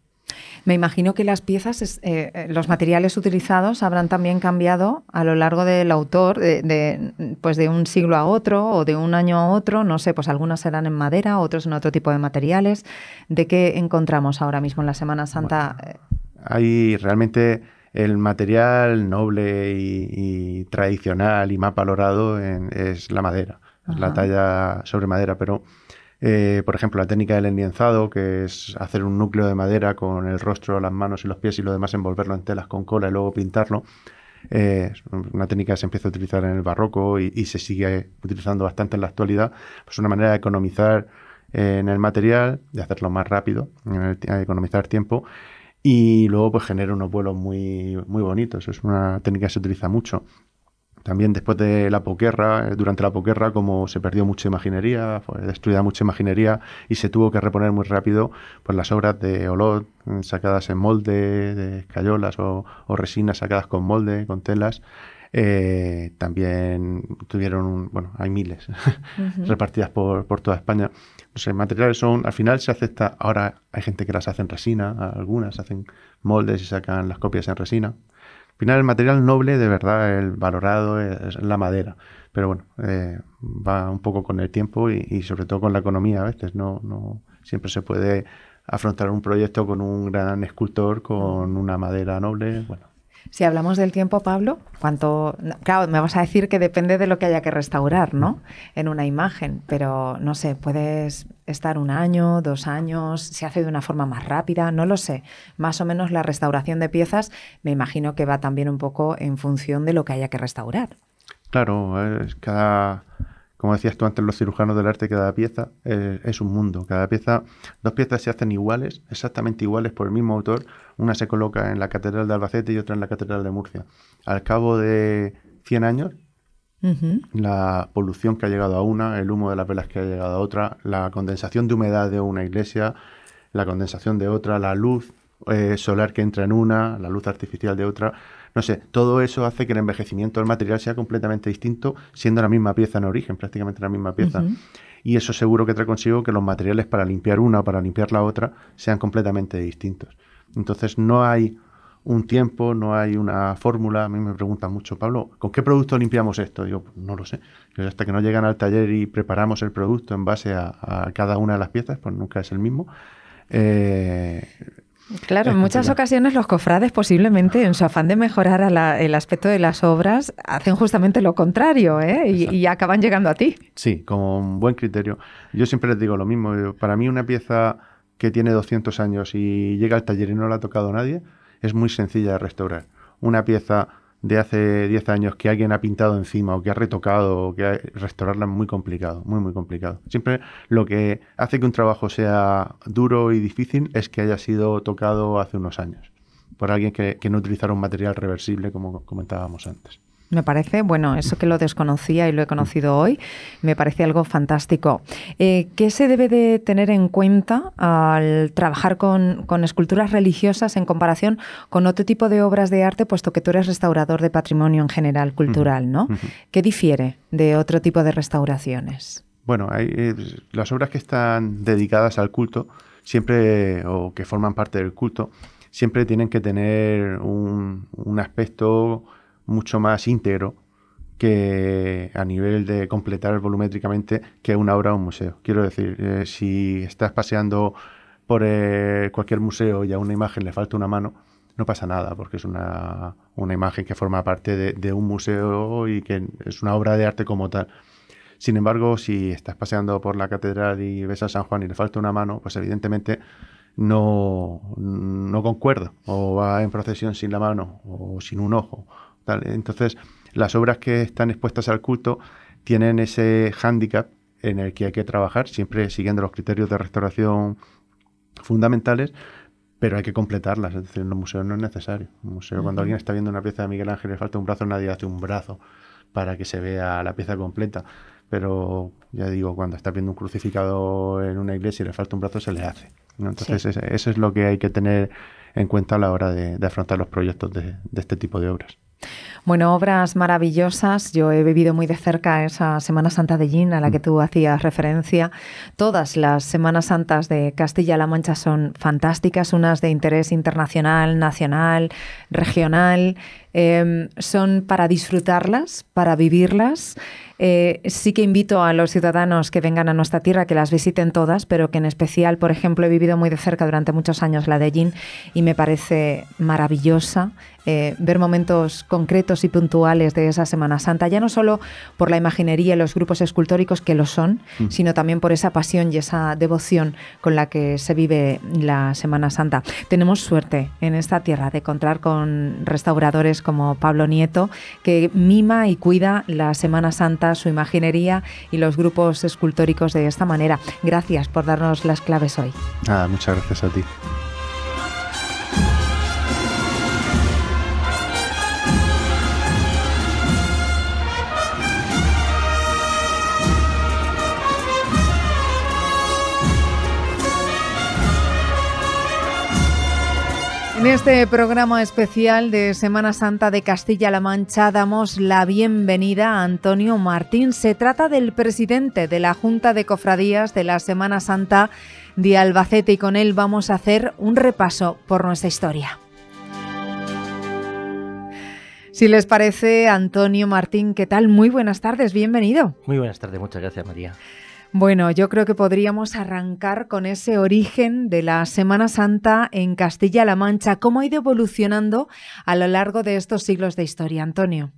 Me imagino que las piezas, eh, eh, los materiales utilizados habrán también cambiado a lo largo del autor, de, pues de un siglo a otro o de un año a otro, no sé, pues algunas serán en madera, otros en otro tipo de materiales. ¿De qué encontramos ahora mismo en la Semana Santa? hay realmente el material noble y, tradicional y más valorado es la madera, la talla sobre madera, pero eh, por ejemplo, la técnica del enlienzado, que es hacer un núcleo de madera con el rostro, las manos y los pies y lo demás envolverlo en telas con cola y luego pintarlo. Eh, una técnica que se empieza a utilizar en el barroco y, se sigue utilizando bastante en la actualidad. Pues una manera de economizar eh, en el material, de hacerlo más rápido, de economizar tiempo y luego pues genera unos vuelos muy, muy bonitos. Es una técnica que se utiliza mucho también después de la poquerra, eh, durante la poquerra, como se perdió mucha imaginería, fue destruida mucha imaginería y se tuvo que reponer muy rápido pues, las obras de Olot eh, sacadas en molde, de escayolas o, resinas sacadas con molde, con telas. Eh, también tuvieron, un, bueno, hay miles repartidas por, por, toda España. Los materiales son, al final se acepta, ahora hay gente que las hace en resina, algunas hacen moldes y sacan las copias en resina. Al final el material noble, de verdad, el valorado es, la madera. Pero bueno, eh, va un poco con el tiempo y, sobre todo con la economía a veces. No, no siempre se puede afrontar un proyecto con un gran escultor, con una madera noble. Bueno, si hablamos del tiempo, Pablo, cuánto. Claro, me vas a decir que depende de lo que haya que restaurar, ¿no? En una imagen, pero no sé, puedes estar un año, dos años, se hace de una forma más rápida, no lo sé. Más o menos la restauración de piezas me imagino que va también un poco en función de lo que haya que restaurar. Claro, cada, como decías tú antes, los cirujanos del arte, cada pieza eh, es un mundo. Cada pieza, dos piezas se hacen iguales, exactamente iguales por el mismo autor, una se coloca en la Catedral de Albacete y otra en la Catedral de Murcia. Al cabo de 100 años, la polución que ha llegado a una, el humo de las velas que ha llegado a otra, la condensación de humedad de una iglesia, la condensación de otra, la luz eh, solar que entra en una, la luz artificial de otra, no sé, todo eso hace que el envejecimiento del material sea completamente distinto, siendo la misma pieza en origen, prácticamente la misma pieza. Y eso seguro que trae consigo que los materiales para limpiar una o para limpiar la otra sean completamente distintos. Entonces no hay un tiempo, no hay una fórmula. A mí me preguntan mucho, Pablo, ¿con qué producto limpiamos esto? Digo, pues, no lo sé. hasta que no llegan al taller y preparamos el producto en base a, cada una de las piezas, pues nunca es el mismo. Eh, claro, en muchas ocasiones los cofrades posiblemente en su afán de mejorar el aspecto de las obras hacen justamente lo contrario ¿eh? y, y, acaban llegando a ti. Sí, con buen criterio. Yo siempre les digo lo mismo. Para mí una pieza que tiene 200 años y llega al taller y no la ha tocado nadie, es muy sencilla de restaurar. Una pieza de hace 10 años que alguien ha pintado encima o que ha retocado o que ha, restaurarla es muy complicado, muy muy complicado. Siempre lo que hace que un trabajo sea duro y difícil es que haya sido tocado hace unos años por alguien que, que no utilizara un material reversible como comentábamos antes. Me parece, bueno, eso que lo desconocía y lo he conocido hoy, me parece algo fantástico. Eh, ¿Qué se debe de tener en cuenta al trabajar con, esculturas religiosas en comparación con otro tipo de obras de arte, puesto que tú eres restaurador de patrimonio en general cultural, ¿no? ¿Qué difiere de otro tipo de restauraciones? Bueno, eh, las obras que están dedicadas al culto, siempre, o que forman parte del culto, siempre tienen que tener un, un aspecto mucho más íntegro que a nivel de completar volumétricamente que una obra o un museo. Quiero decir, eh, si estás paseando por eh, cualquier museo y a una imagen le falta una mano, no pasa nada, porque es una, una imagen que forma parte de, un museo y que es una obra de arte como tal. Sin embargo, si estás paseando por la catedral y ves a San Juan y le falta una mano, pues evidentemente no, no concuerda, o va en procesión sin la mano, o sin un ojo, entonces, las obras que están expuestas al culto tienen ese hándicap en el que hay que trabajar, siempre siguiendo los criterios de restauración fundamentales, pero hay que completarlas. Es decir, en los museos no es necesario. museo, cuando alguien está viendo una pieza de Miguel Ángel le falta un brazo, nadie hace un brazo para que se vea la pieza completa. Pero ya digo, cuando está viendo un crucificado en una iglesia y le falta un brazo, se le hace. Entonces, eso es lo que hay que tener en cuenta a la hora de, afrontar los proyectos de este tipo de obras. Bueno, obras maravillosas. Yo he vivido muy de cerca esa Semana Santa de Gin a la que mm. tú hacías referencia. Todas las Semanas Santas de Castilla-La Mancha son fantásticas, unas de interés internacional, nacional, regional. Em, son para disfrutarlas, para vivirlas. Eh, sí que invito a los ciudadanos que vengan a nuestra tierra, que las visiten todas, pero que en especial, por ejemplo, he vivido muy de cerca durante muchos años la de Jin y me parece maravillosa eh, ver momentos concretos y puntuales de esa Semana Santa, ya no solo por la imaginería y los grupos escultóricos que lo son, mm. sino también por esa pasión y esa devoción con la que se vive la Semana Santa. Tenemos suerte en esta tierra de encontrar con restauradores como Pablo Nieto, que mima y cuida la Semana Santa, su imaginería y los grupos escultóricos de esta manera. Gracias por darnos las claves hoy. Ah, muchas gracias a ti. En este programa especial de Semana Santa de Castilla-La Mancha damos la bienvenida a Antonio Martín. Se trata del presidente de la Junta de Cofradías de la Semana Santa de Albacete y con él vamos a hacer un repaso por nuestra historia. Si les parece, Antonio Martín, ¿qué tal? Muy buenas tardes, bienvenido. Muy buenas tardes, muchas gracias María. Bueno, yo creo que podríamos arrancar con ese origen de la Semana Santa en Castilla-La Mancha, cómo ha ido evolucionando a lo largo de estos siglos de historia, Antonio.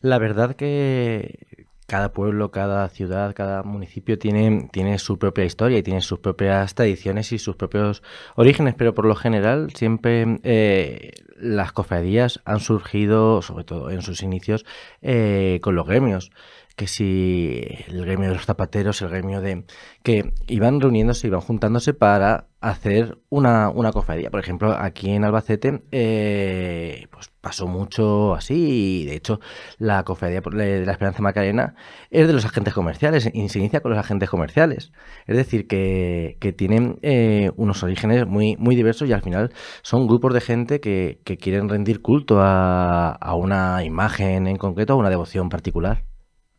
La verdad que cada pueblo, cada ciudad, cada municipio tiene, su propia historia y tiene sus propias tradiciones y sus propios orígenes, pero por lo general siempre eh, las cofradías han surgido, sobre todo en sus inicios, eh, con los gremios que si el gremio de los zapateros, el gremio de... que iban reuniéndose, iban juntándose para hacer una, una Por ejemplo, aquí en Albacete eh, pues pasó mucho así y de hecho la cofradía de la Esperanza Macarena es de los agentes comerciales y se inicia con los agentes comerciales. Es decir, que, que tienen eh, unos orígenes muy, muy diversos y al final son grupos de gente que, quieren rendir culto a, a una imagen en concreto, a una devoción particular.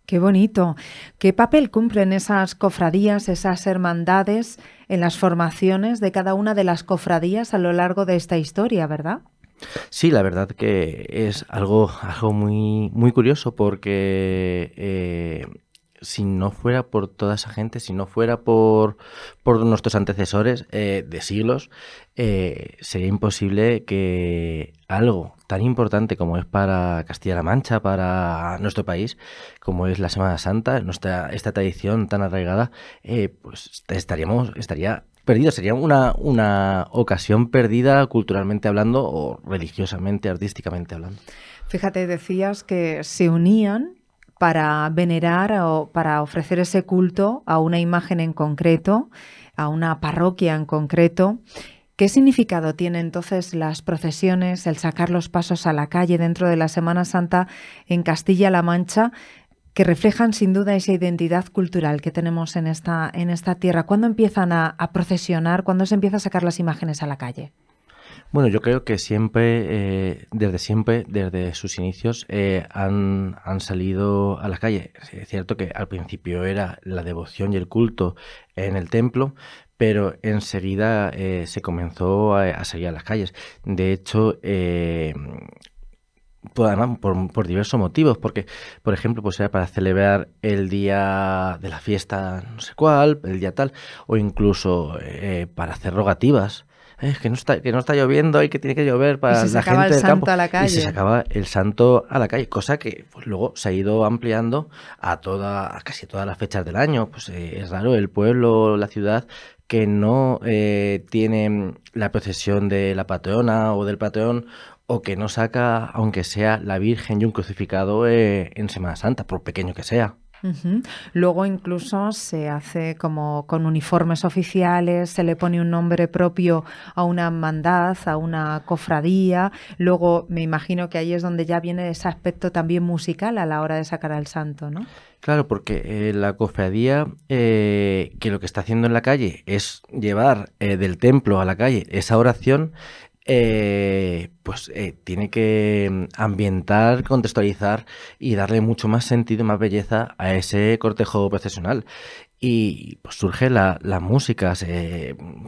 Qué bonito. ¿Qué papel cumplen esas cofradías, esas hermandades en las formaciones de cada una de las cofradías a lo largo de esta historia, verdad? Sí, la verdad que es algo, algo muy, muy curioso porque eh, si no fuera por toda esa gente, si no fuera por, por nuestros antecesores eh, de siglos, eh, sería imposible que algo tan importante como es para Castilla-La Mancha, para nuestro país, como es la Semana Santa, nuestra, esta tradición tan arraigada, eh, pues estaríamos, estaría perdido, sería una, una ocasión perdida culturalmente hablando o religiosamente, artísticamente hablando. Fíjate, decías que se unían para venerar o para ofrecer ese culto a una imagen en concreto, a una parroquia en concreto. ¿Qué significado tiene entonces las procesiones, el sacar los pasos a la calle dentro de la Semana Santa en Castilla-La Mancha, que reflejan sin duda esa identidad cultural que tenemos en esta, en esta tierra? ¿Cuándo empiezan a, procesionar? ¿Cuándo se empieza a sacar las imágenes a la calle? Bueno, yo creo que siempre, eh, desde siempre, desde sus inicios, eh, han, han, salido a la calle. Es cierto que al principio era la devoción y el culto en el templo, pero enseguida eh, se comenzó a, salir a las calles. De hecho, eh, por, diversos motivos, porque, por ejemplo, pues era para celebrar el día de la fiesta no sé cuál, el día tal, o incluso eh, para hacer rogativas. que no está, que no está lloviendo y que tiene que llover para y se la el santo A la calle. Y se sacaba el santo a la calle, cosa que pues, luego se ha ido ampliando a toda, casi todas las fechas del año. Pues es raro el pueblo, la ciudad que no eh, tiene la procesión de la patrona o del patrón o que no saca, aunque sea la Virgen y un crucificado eh, en Semana Santa, por pequeño que sea. Luego incluso se hace como con uniformes oficiales, se le pone un nombre propio a una hermandad, a una cofradía. Luego me imagino que ahí es donde ya viene ese aspecto también musical a la hora de sacar al santo, ¿no? Claro, porque eh, la cofradía eh, que lo que está haciendo en la calle es llevar eh, del templo a la calle esa oración, pues tiene que ambientar, contextualizar y darle mucho más sentido, y más belleza a ese cortejo procesional y pues, surge la, la música.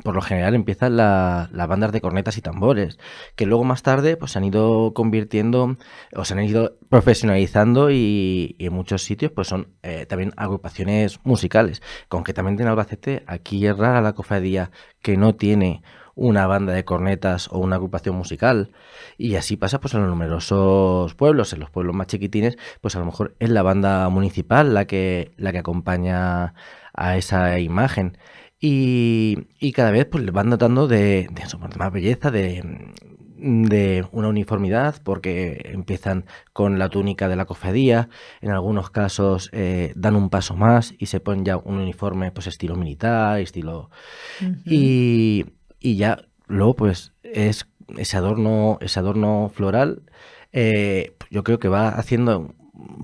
por lo general empiezan las bandas de cornetas y tambores, que luego más tarde pues, se han ido convirtiendo o se han ido profesionalizando y, en muchos sitios pues son eh, también agrupaciones musicales. Concretamente en Albacete, aquí es rara la cofradía que no tiene una banda de cornetas o una agrupación musical. Y así pasa pues en los numerosos pueblos, en los pueblos más chiquitines, pues a lo mejor es la banda municipal la que, la que acompaña a esa imagen. Y, y cada vez pues, le van dotando de, pues, de, más belleza, de, de una uniformidad porque empiezan con la túnica de la cofradía, en algunos casos eh, dan un paso más y se ponen ya un uniforme pues estilo militar, estilo... y, ya luego pues es ese adorno, ese adorno floral, eh, yo creo que va haciendo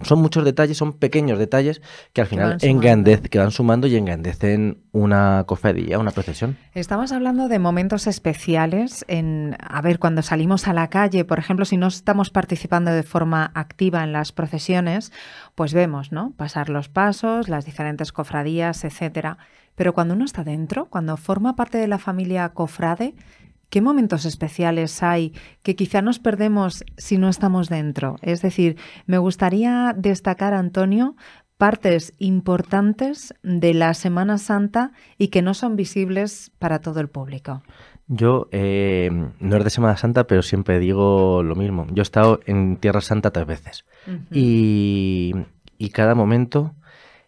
son muchos detalles, son pequeños detalles que al final que que van sumando y engrandecen una cofradía, una procesión. Estamos hablando de momentos especiales en, a ver, cuando salimos a la calle, por ejemplo, si no estamos participando de forma activa en las procesiones, pues vemos, ¿no? Pasar los pasos, las diferentes cofradías, etcétera. Pero cuando uno está dentro, cuando forma parte de la familia cofrade, ¿Qué momentos especiales hay que quizá nos perdemos si no estamos dentro? Es decir, me gustaría destacar, Antonio, partes importantes de la Semana Santa y que no son visibles para todo el público. Yo, eh, no es de Semana Santa, pero siempre digo lo mismo. Yo he estado en Tierra Santa tres veces y, cada momento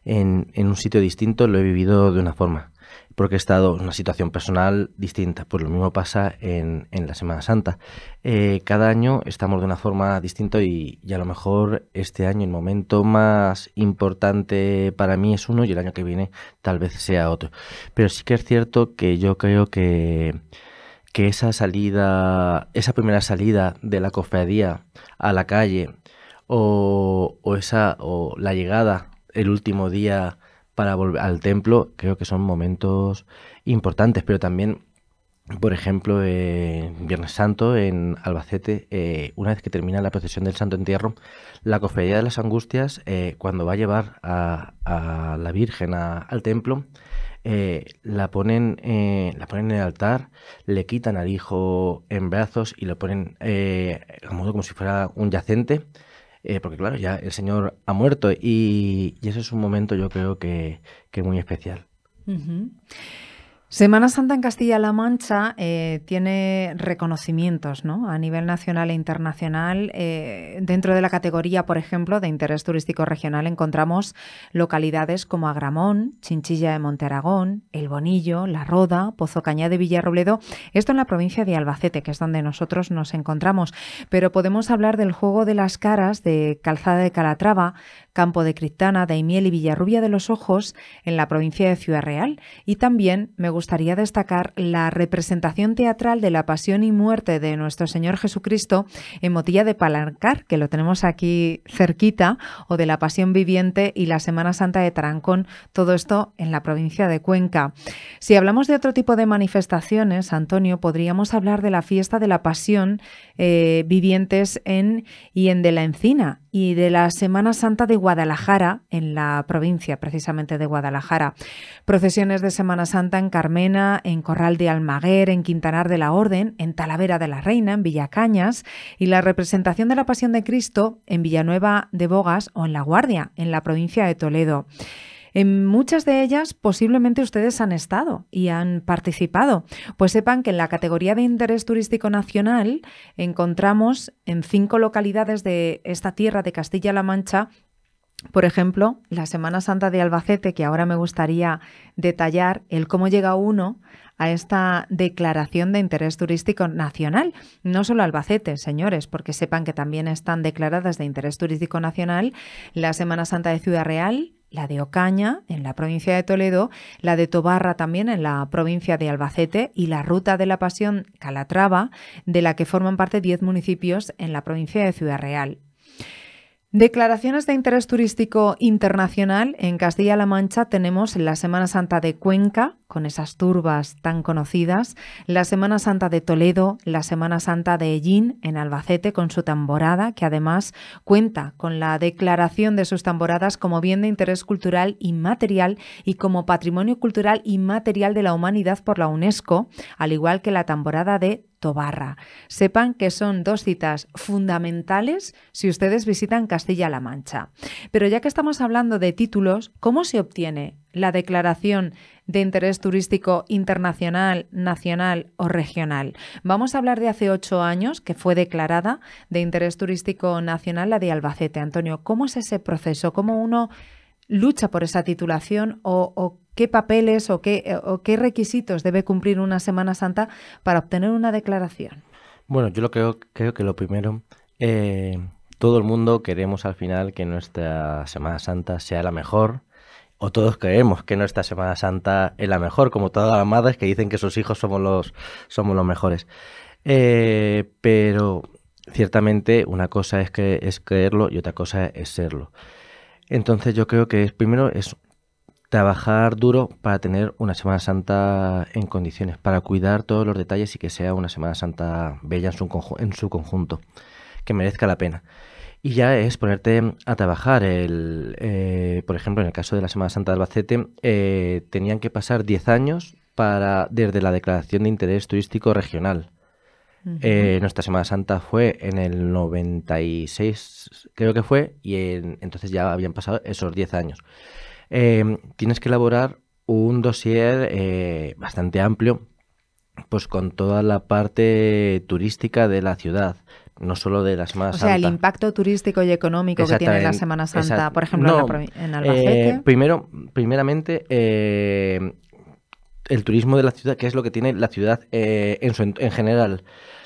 en un sitio distinto lo he vivido de una forma porque he estado en una situación personal distinta. Pues lo mismo pasa en, la Semana Santa. Eh, cada año estamos de una forma distinta y, ya a lo mejor este año el momento más importante para mí es uno y el año que viene tal vez sea otro. Pero sí que es cierto que yo creo que, esa salida, esa primera salida de la cofradía a la calle o, o esa, o la llegada el último día para volver al templo, creo que son momentos importantes, pero también, por ejemplo, en eh, Viernes Santo en Albacete, eh, una vez que termina la procesión del Santo Entierro, la Cofradía de las Angustias, eh, cuando va a llevar a, la Virgen al templo, la, ponen, la ponen en el altar, le quitan al hijo en brazos y lo ponen como si fuera un yacente. Eh, porque claro, ya el Señor ha muerto y, y, ese es un momento yo creo que, muy especial. Semana Santa en Castilla-La Mancha eh, tiene reconocimientos ¿no? a nivel nacional e internacional. Eh, dentro de la categoría, por ejemplo, de interés turístico regional encontramos localidades como Agramón, Chinchilla de Monteragón, El Bonillo, La Roda, Pozo Cañá de Villarrobledo. Esto en la provincia de Albacete, que es donde nosotros nos encontramos. Pero podemos hablar del juego de las caras de Calzada de Calatrava, Campo de Cristana, Daimiel y Villarrubia de los Ojos, en la provincia de Ciudad Real, y también me gustaría destacar la representación teatral de la pasión y muerte de nuestro Señor Jesucristo en Motilla de Palancar, que lo tenemos aquí cerquita, o de la Pasión Viviente y la Semana Santa de Tarancón, todo esto en la provincia de Cuenca. Si hablamos de otro tipo de manifestaciones, Antonio, podríamos hablar de la fiesta de la Pasión eh, Vivientes en y en de la Encina, y de la Semana Santa de Guadalajara, en la provincia precisamente de Guadalajara. Procesiones de Semana Santa en Carmena, en Corral de Almaguer, en Quintanar de la Orden, en Talavera de la Reina, en Villacañas, y la representación de la Pasión de Cristo en Villanueva de Bogas o en La Guardia, en la provincia de Toledo. En muchas de ellas posiblemente ustedes han estado y han participado. Pues sepan que en la categoría de interés turístico nacional encontramos en cinco localidades de esta tierra de Castilla-La Mancha por ejemplo, la Semana Santa de Albacete, que ahora me gustaría detallar el cómo llega uno a esta declaración de interés turístico nacional. No solo Albacete, señores, porque sepan que también están declaradas de interés turístico nacional la Semana Santa de Ciudad Real, la de Ocaña en la provincia de Toledo, la de Tobarra también en la provincia de Albacete y la Ruta de la Pasión Calatrava, de la que forman parte 10 municipios en la provincia de Ciudad Real. Declaraciones de interés turístico internacional. En Castilla-La Mancha tenemos la Semana Santa de Cuenca, con esas turbas tan conocidas, la Semana Santa de Toledo, la Semana Santa de Ellín, en Albacete, con su tamborada, que además cuenta con la declaración de sus tamboradas como bien de interés cultural inmaterial y como patrimonio cultural inmaterial de la humanidad por la UNESCO, al igual que la tamborada de Tobarra. Sepan que son dos citas fundamentales si ustedes visitan Castilla-La Mancha. Pero ya que estamos hablando de títulos, ¿cómo se obtiene la declaración de interés turístico internacional, nacional o regional. Vamos a hablar de hace ocho años que fue declarada de interés turístico nacional la de Albacete. Antonio, ¿cómo es ese proceso? ¿Cómo uno lucha por esa titulación o, o qué papeles eh, o qué, requisitos debe cumplir una Semana Santa para obtener una declaración? Bueno, yo creo, creo que lo primero, eh, todo el mundo queremos al final que nuestra Semana Santa sea la mejor, o todos creemos que nuestra Semana Santa es la mejor, como todas las madres que dicen que sus hijos somos los, mejores. Eh, pero ciertamente una cosa es, que, creerlo y otra cosa es serlo. Entonces yo creo que primero es trabajar duro para tener una Semana Santa en condiciones, para cuidar todos los detalles y que sea una Semana Santa bella en su, en su conjunto, que merezca la pena. Y ya es ponerte a trabajar. El, eh, por ejemplo, en el caso de la Semana Santa de Albacete, eh, tenían que pasar 10 años para, desde la declaración de interés turístico regional. Eh, nuestra Semana Santa fue en el 96, creo que fue, y entonces ya habían pasado esos 10 años. Em, tienes que elaborar un dossier eh, bastante amplio, pues con toda la parte turística de la ciudad, no solo de las más. O sea, el impacto turístico y económico que tiene la Semana Santa, por ejemplo, en, Albacete. Eh, primero, primeramente, eh, el turismo de la ciudad, que es lo que tiene la ciudad en, general.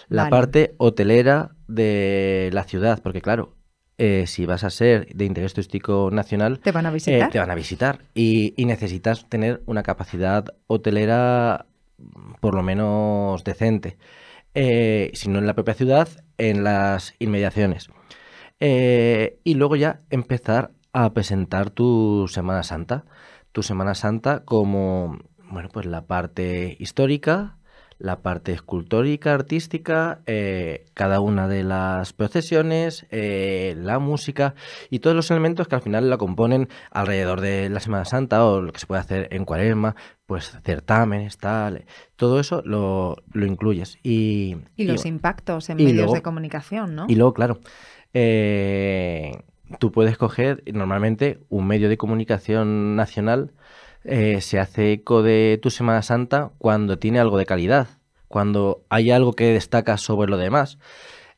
La parte hotelera de la ciudad, porque claro, eh, si vas a ser de interés turístico nacional, te van a eh, visitar. te van a visitar y, necesitas tener una capacidad hotelera mm, por lo menos decente. Eh, si no en la propia ciudad, en las inmediaciones. y luego ya empezar a presentar tu Semana Santa. Tu Semana Santa como bueno, pues la parte histórica, la parte escultórica, artística, eh, cada una de las procesiones, eh, la música y todos los elementos que al final la componen alrededor de la Semana Santa o lo que se puede hacer en cuaresma, pues certámenes, tal, todo eso lo, incluyes. Y, los impactos en medios de comunicación, ¿no? Y luego, claro, eh, tú puedes coger normalmente un medio de comunicación nacional eh, se hace eco de tu Semana Santa cuando tiene algo de calidad, cuando hay algo que destaca sobre lo demás.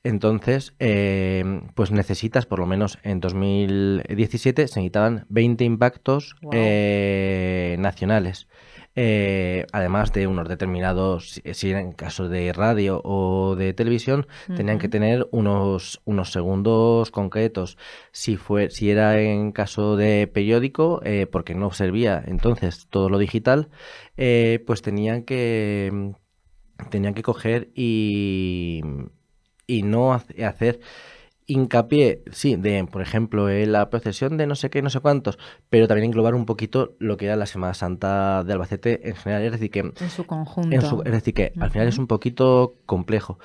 Entonces, eh, pues necesitas, por lo menos en 2017, se necesitaban 20 impactos eh, nacionales. Eh, además de unos determinados, si era en caso de radio o de televisión, tenían que tener unos, unos segundos concretos. Si, fue, si era en caso de periódico, eh, porque no servía entonces todo lo digital, eh, pues tenían que, tenían que coger y, y no hacer hincapié, sí, de, por ejemplo, eh, la procesión de no sé qué, no sé cuántos, pero también englobar un poquito lo que era la Semana Santa de Albacete en general. Es decir, que. su es decir, que al final es un poquito complejo.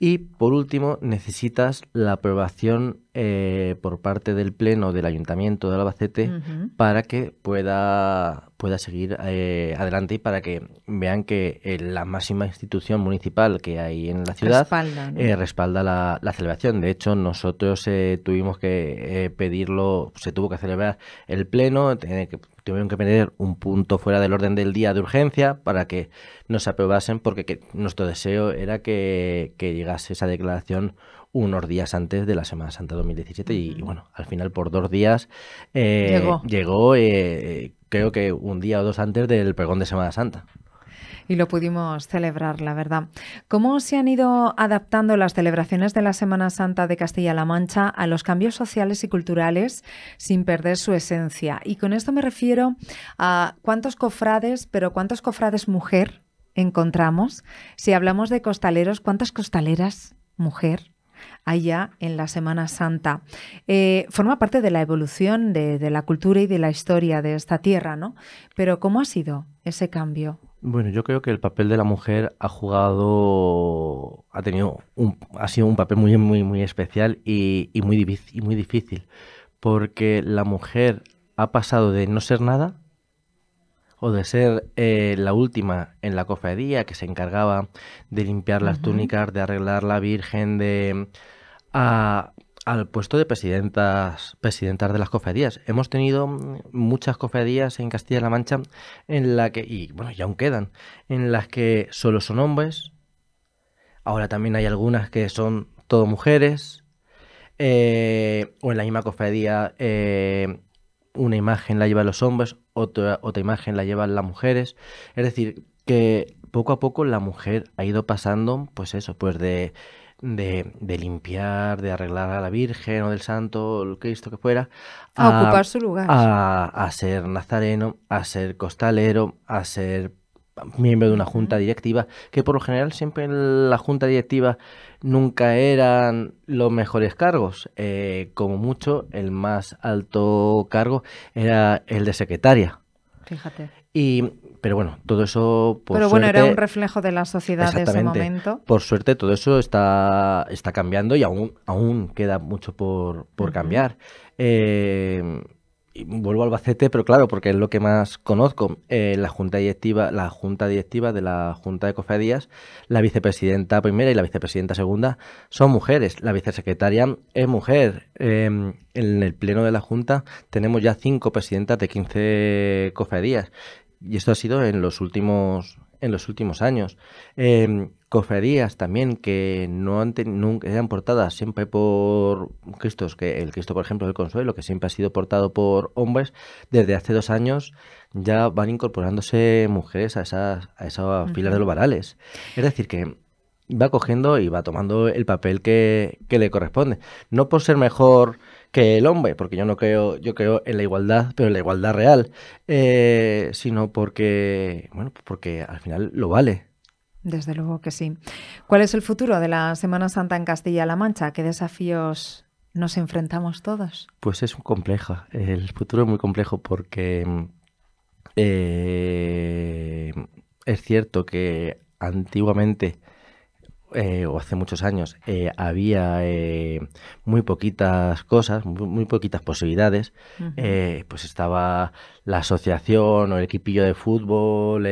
Y por último, necesitas la aprobación eh, por parte del Pleno del Ayuntamiento de Albacete para que pueda, pueda seguir eh, adelante y para que vean que eh, la máxima institución municipal que hay en la ciudad respalda, respalda la, celebración. De hecho, nosotros tuvimos que pedirlo, se tuvo que celebrar el Pleno, que tuvieron que pedir un punto fuera del orden del día de urgencia para que nos aprobasen, porque nuestro deseo era que, llegase esa declaración unos días antes de la Semana Santa 2017 y, bueno, al final por dos días eh, llegó, llegó eh, eh, creo que un día o dos antes del pregón de Semana Santa y lo pudimos celebrar, la verdad. ¿Cómo se han ido adaptando las celebraciones de la Semana Santa de Castilla-La Mancha a los cambios sociales y culturales sin perder su esencia? Y con esto me refiero a cuántos cofrades, pero cuántos cofrades mujer encontramos. Si hablamos de costaleros, ¿cuántas costaleras mujer allá en la Semana Santa. Eh, forma parte de la evolución de, la cultura y de la historia de esta tierra, ¿no? Pero ¿cómo ha sido ese cambio? Bueno, yo creo que el papel de la mujer ha jugado, ha tenido, un, ha sido un papel muy, muy, muy especial y, muy, muy difícil, porque la mujer ha pasado de no ser nada o de ser eh, la última en la cofradía que se encargaba de limpiar las túnicas, de arreglar la Virgen, de a, al puesto de presidentas, presidentas de las cofradías. Hemos tenido muchas cofradías en Castilla-La Mancha en la que, y bueno, ya aún quedan, en las que solo son hombres. Ahora también hay algunas que son todo mujeres. Eh, o en la misma cofradía eh, una imagen la llevan los hombres, otra, otra imagen la llevan las mujeres. Es decir, que poco a poco la mujer ha ido pasando, pues eso, pues de de, limpiar, de arreglar a la Virgen o del Santo, o el Cristo que fuera, a, ocupar su lugar. A, ser nazareno, a ser costalero, a ser miembro de una junta directiva, que por lo general siempre en la junta directiva nunca eran los mejores cargos, eh, como mucho el más alto cargo era el de secretaria. Fíjate. Y pero bueno, todo eso. Pero bueno, era un reflejo de la sociedad de ese momento. Por suerte, todo eso está, está cambiando y aún, aún queda mucho por, cambiar. Eh, vuelvo al Bacete, pero claro, porque es lo que más conozco. Eh, la junta directiva, la junta directiva de la Junta de Cofradías, la vicepresidenta primera y la vicepresidenta segunda son mujeres. La vicesecretaria es mujer. Em, en el pleno de la Junta tenemos ya cinco presidentas de 15 cofradías y esto ha sido en los últimos, en los últimos años. Eh, cofradías también que no han nunca eran portadas siempre por Cristos, que el Cristo, por ejemplo, del Consuelo, que siempre ha sido portado por hombres, desde hace dos años ya van incorporándose mujeres a esas, a filas de los varales. Es decir, que va cogiendo y va tomando el papel que, que le corresponde. No por ser mejor que el hombre, porque yo no creo, yo creo en la igualdad, pero en la igualdad real, eh, sino porque, bueno, porque al final lo vale. Desde luego que sí. ¿Cuál es el futuro de la Semana Santa en Castilla-La Mancha? ¿Qué desafíos nos enfrentamos todos? Pues es compleja. complejo. El futuro es muy complejo porque eh, es cierto que antiguamente eh, o hace muchos años, eh, había eh, muy poquitas cosas, muy, poquitas posibilidades, pues estaba la asociación o el equipillo de fútbol,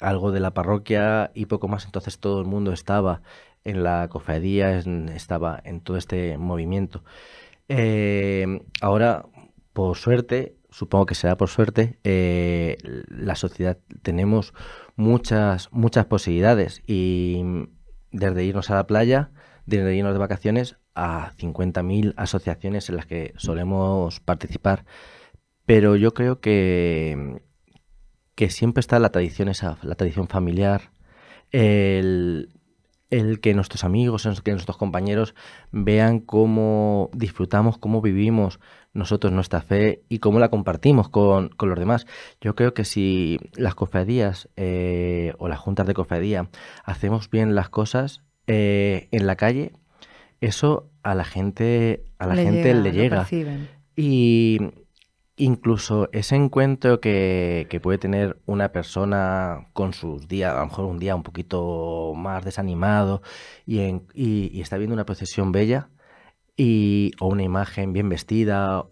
algo de la parroquia y poco más, entonces todo el mundo estaba en la cofradía, estaba en todo este movimiento. ahora, por suerte, supongo que será por suerte, la sociedad tenemos muchas, muchas posibilidades y desde irnos a la playa, desde irnos de vacaciones, a 50.000 asociaciones en las que solemos participar. Pero yo creo que, que siempre está la tradición esa, la tradición familiar, el, el que nuestros amigos, que nuestros compañeros vean cómo disfrutamos, cómo vivimos nosotros nuestra fe y cómo la compartimos con, los demás. Yo creo que si las cofradías eh, o las juntas de cofradía hacemos bien las cosas eh, en la calle, eso a la gente, a la gente le llega. Y incluso ese encuentro que, puede tener una persona con sus días, a lo mejor un día un poquito más desanimado y, está viendo una procesión bella y, o una imagen bien vestida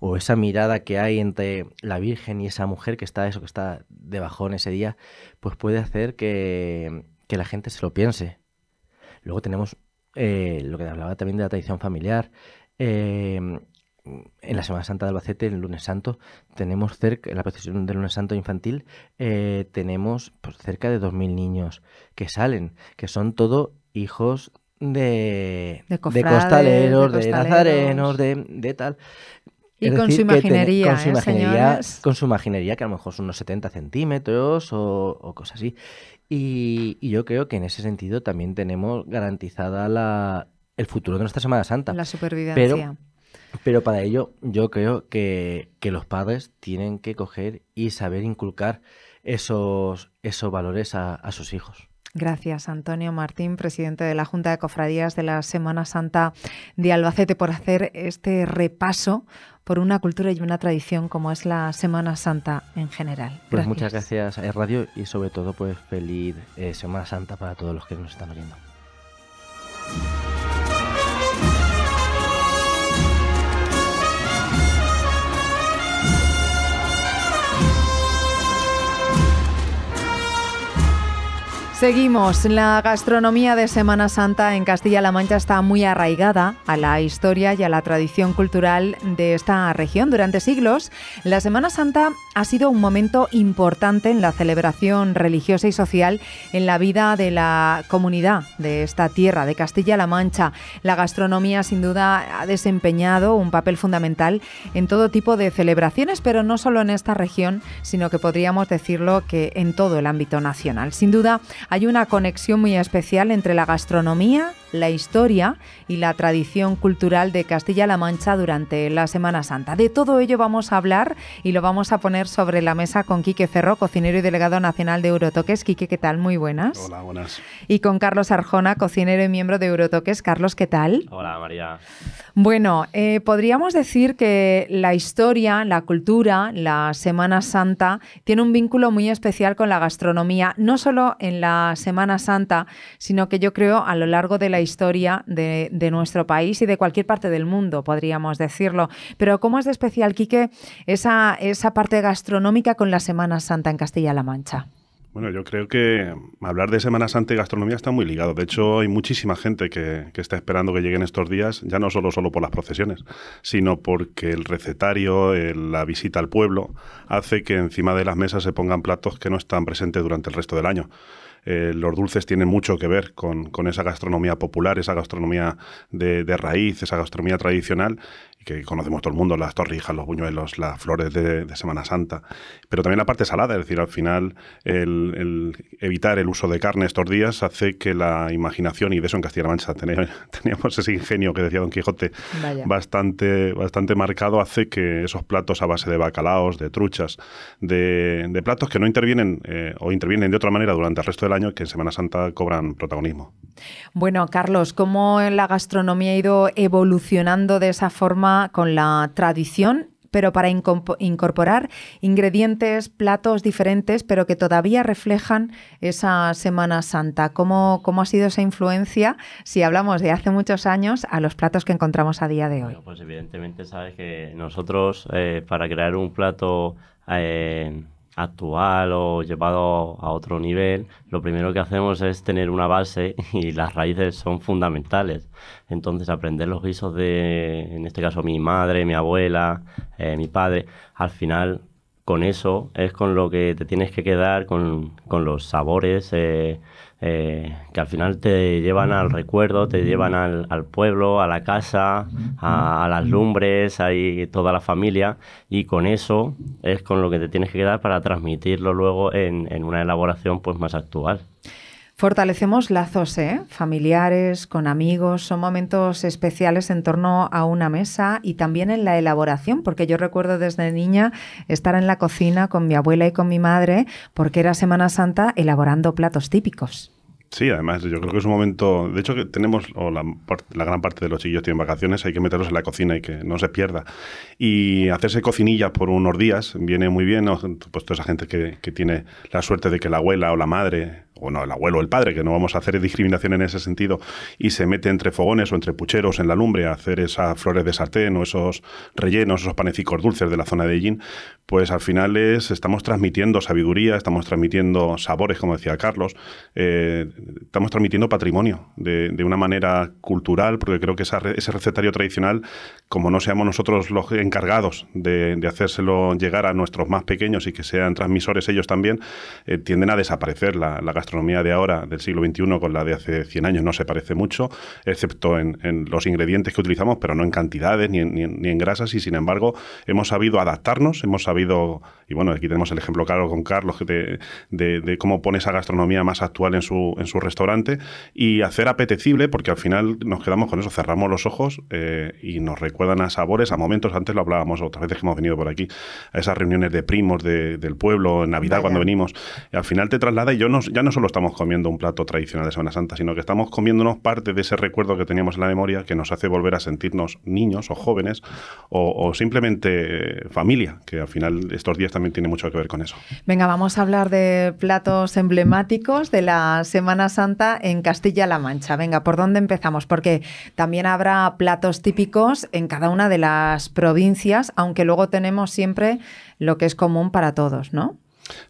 o esa mirada que hay entre la Virgen y esa mujer que está eso que está debajo en ese día, pues puede hacer que, la gente se lo piense. Luego tenemos eh, lo que hablaba también de la tradición familiar. Eh, en la Semana Santa de Albacete, el lunes santo, tenemos cerca, en la procesión del lunes santo infantil, eh, tenemos pues, cerca de 2.000 niños que salen, que son todo hijos de, costaleros, de, nazarenos, de, tal. Y con, su ¿eh, imaginería, con su imaginería, que a lo mejor son unos 70 centímetros o, cosas así. Y, yo creo que en ese sentido también tenemos garantizada la, el futuro de nuestra Semana Santa. La supervivencia. Pero para ello yo creo que, los padres tienen que coger y saber inculcar esos, esos valores a, sus hijos. Gracias, Antonio Martín, presidente de la Junta de Cofradías de la Semana Santa de Albacete, por hacer este repaso por una cultura y una tradición como es la Semana Santa en general. Pues muchas gracias eh, Radio y sobre todo pues feliz eh, Semana Santa para todos los que nos están oyendo. Seguimos. La gastronomía de Semana Santa en Castilla-La Mancha está muy arraigada a la historia y a la tradición cultural de esta región. Durante siglos, la Semana Santa ha sido un momento importante en la celebración religiosa y social en la vida de la comunidad de esta tierra, de Castilla-La Mancha. La gastronomía, sin duda, ha desempeñado un papel fundamental en todo tipo de celebraciones, pero no solo en esta región, sino que podríamos decirlo que en todo el ámbito nacional. Sin duda, hay una conexión muy especial entre la gastronomía la historia y la tradición cultural de Castilla-La Mancha durante la Semana Santa. De todo ello vamos a hablar y lo vamos a poner sobre la mesa con Quique Ferro, cocinero y delegado nacional de Eurotoques. Quique, ¿qué tal? Muy buenas. Hola, buenas. Y con Carlos Arjona, cocinero y miembro de Eurotoques. Carlos, ¿qué tal? Hola, María. Bueno, eh, podríamos decir que la historia, la cultura, la Semana Santa tiene un vínculo muy especial con la gastronomía, no solo en la Semana Santa, sino que yo creo a lo largo de la historia de, nuestro país y de cualquier parte del mundo, podríamos decirlo. Pero ¿cómo es de especial, Quique, esa, parte gastronómica con la Semana Santa en Castilla-La Mancha? Bueno, yo creo que hablar de Semana Santa y gastronomía está muy ligado. De hecho, hay muchísima gente que, está esperando que lleguen estos días, ya no solo, solo por las procesiones, sino porque el recetario, la visita al pueblo, hace que encima de las mesas se pongan platos que no están presentes durante el resto del año. Eh, los dulces tienen mucho que ver con, esa gastronomía popular, esa gastronomía de, de, raíz, esa gastronomía tradicional que conocemos todo el mundo, las torrijas, los buñuelos, las flores de, Semana Santa, pero también la parte salada, es decir, al final el, evitar el uso de carne estos días hace que la imaginación, y de eso en Castilla-La Mancha teníamos ese ingenio que decía Don Quijote, bastante, bastante marcado, hace que esos platos a base de bacalaos, de truchas, de, platos que no intervienen eh, o intervienen de otra manera durante el resto del año, que en Semana Santa cobran protagonismo. Bueno, Carlos, ¿cómo la gastronomía ha ido evolucionando de esa forma? con la tradición pero para incorporar ingredientes, platos diferentes, pero que todavía reflejan esa Semana Santa. ¿Cómo, ¿Cómo, ha sido esa influencia, si hablamos de hace muchos años, a los platos que encontramos a día de hoy? pues evidentemente sabes que nosotros, eh, para crear un plato... Eh, actual o llevado a otro nivel, lo primero que hacemos es tener una base y las raíces son fundamentales. Entonces, aprender los guisos de, en este caso, mi madre, mi abuela, eh, mi padre, al final con eso es con lo que te tienes que quedar, con, los sabores, eh, eh, que al final te llevan al recuerdo, te llevan al, pueblo, a la casa, a, las lumbres, ahí toda la familia, y con eso es con lo que te tienes que quedar para transmitirlo luego en, una elaboración pues más actual. Fortalecemos lazos ¿eh? familiares, con amigos, son momentos especiales en torno a una mesa y también en la elaboración, porque yo recuerdo desde niña estar en la cocina con mi abuela y con mi madre, porque era Semana Santa elaborando platos típicos. Sí, además yo creo que es un momento, de hecho que tenemos, o la, gran parte de los chillos tienen vacaciones, hay que meterlos en la cocina y que no se pierda. Y hacerse cocinilla por unos días viene muy bien, pues toda esa gente que, que tiene la suerte de que la abuela o la madre o no, el abuelo o el padre, que no vamos a hacer discriminación en ese sentido, y se mete entre fogones o entre pucheros en la lumbre a hacer esas flores de sartén o esos rellenos, esos panecicos dulces de la zona de Yin, pues al final estamos transmitiendo sabiduría, estamos transmitiendo sabores, como decía Carlos, eh, estamos transmitiendo patrimonio de, una manera cultural, porque creo que ese recetario tradicional como no seamos nosotros los encargados de, hacérselo llegar a nuestros más pequeños y que sean transmisores ellos también, eh, tienden a desaparecer. La, gastronomía de ahora, del siglo XXI, con la de hace 100 años no se parece mucho, excepto en, los ingredientes que utilizamos, pero no en cantidades ni en grasas. Y sin embargo, hemos sabido adaptarnos, hemos sabido y bueno, aquí tenemos el ejemplo claro con Carlos de, de, cómo pone esa gastronomía más actual en su, en su restaurante y hacer apetecible, porque al final nos quedamos con eso, cerramos los ojos eh, y nos recuerdan a sabores, a momentos, antes lo hablábamos otras veces que hemos venido por aquí, a esas reuniones de primos del pueblo, en Navidad cuando venimos, al final te traslada y yo no, ya no solo estamos comiendo un plato tradicional de Semana Santa, sino que estamos comiéndonos parte de ese recuerdo que teníamos en la memoria que nos hace volver a sentirnos niños o jóvenes o simplemente eh, familia, que al final estos días también tiene mucho que ver con eso. Venga, vamos a hablar de platos emblemáticos de la Semana Santa en Castilla-La Mancha. Venga, ¿por dónde empezamos? Porque también habrá platos típicos en cada una de las provincias, aunque luego tenemos siempre lo que es común para todos, ¿no?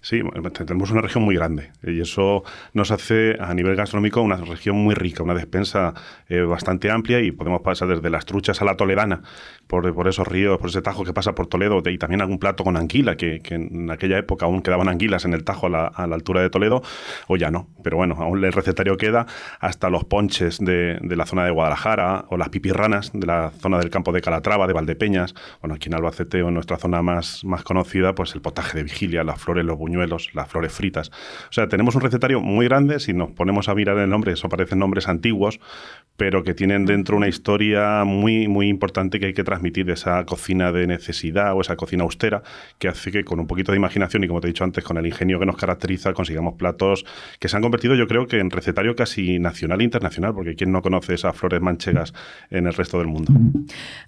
Sí, tenemos una región muy grande eh, y eso nos hace a nivel gastronómico una región muy rica, una despensa eh, bastante amplia y podemos pasar desde las truchas a la toledana, por, por, esos ríos, por ese tajo que pasa por Toledo y también algún plato con anguila, que, en aquella época aún quedaban anguilas en el tajo a la, altura de Toledo, o ya no, pero bueno, aún el recetario queda hasta los ponches de, la zona de Guadalajara o las pipirranas de la zona del campo de Calatrava, de Valdepeñas, bueno, aquí en Albacete o en nuestra zona más, más conocida, pues el potaje de vigilia, las flores los buñuelos, las flores fritas. O sea, tenemos un recetario muy grande, si nos ponemos a mirar el nombre, eso parecen nombres antiguos, pero que tienen dentro una historia muy, muy importante que hay que transmitir de esa cocina de necesidad o esa cocina austera, que hace que con un poquito de imaginación y como te he dicho antes, con el ingenio que nos caracteriza, consigamos platos que se han convertido yo creo que en recetario casi nacional e internacional, porque ¿quién no conoce esas flores manchegas en el resto del mundo?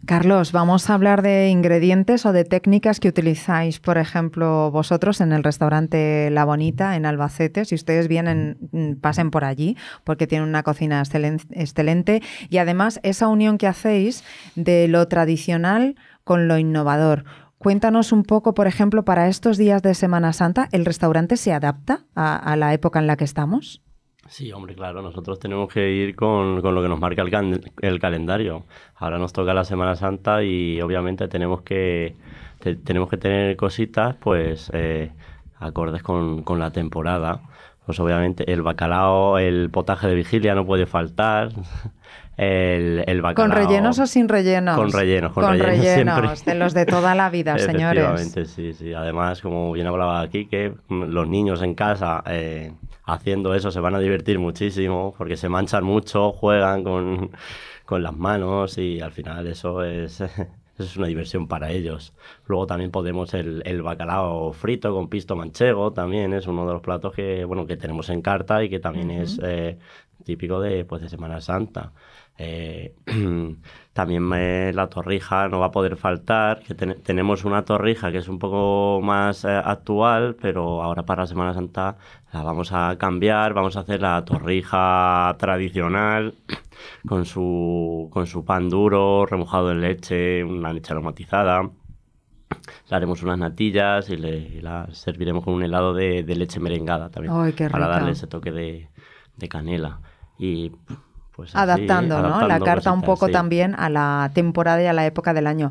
Carlos, vamos a hablar de ingredientes o de técnicas que utilizáis, por ejemplo, vosotros en el restaurante La Bonita en Albacete. Si ustedes vienen, mm, pasen por allí, porque tienen una cocina excelente. Y además, esa unión que hacéis de lo tradicional con lo innovador. Cuéntanos un poco, por ejemplo, para estos días de Semana Santa, ¿el restaurante se adapta a, la época en la que estamos? Sí, hombre, claro, nosotros tenemos que ir con, lo que nos marca el, calendario. Ahora nos toca la Semana Santa y obviamente tenemos que, tenemos que tener cositas pues eh, acordes con, con la temporada. Pues obviamente el bacalao, el potaje de vigilia no puede faltar. El, el bacalao. ¿Con rellenos o sin rellenos? Con rellenos, con, con rellenos, rellenos de los de toda la vida, señores. Efectivamente, sí, sí. Además, como bien hablaba aquí, que los niños en casa eh, haciendo eso se van a divertir muchísimo porque se manchan mucho, juegan con, con las manos y al final eso es es una diversión para ellos. Luego también podemos el, el, bacalao frito con pisto manchego, también es uno de los platos que, bueno, que tenemos en carta y que también es eh, típico de, pues, de Semana Santa. Eh, también la torrija no va a poder faltar, que tenemos una torrija que es un poco más eh, actual, pero ahora para la Semana Santa la vamos a cambiar, vamos a hacer la torrija tradicional con su, con su pan duro, remojado en leche, una leche aromatizada. Le haremos unas natillas y, la serviremos con un helado de, leche merengada también, para darle ese toque de, de canela. Y pues adaptando, la carta un poco también a la temporada y a la época del año.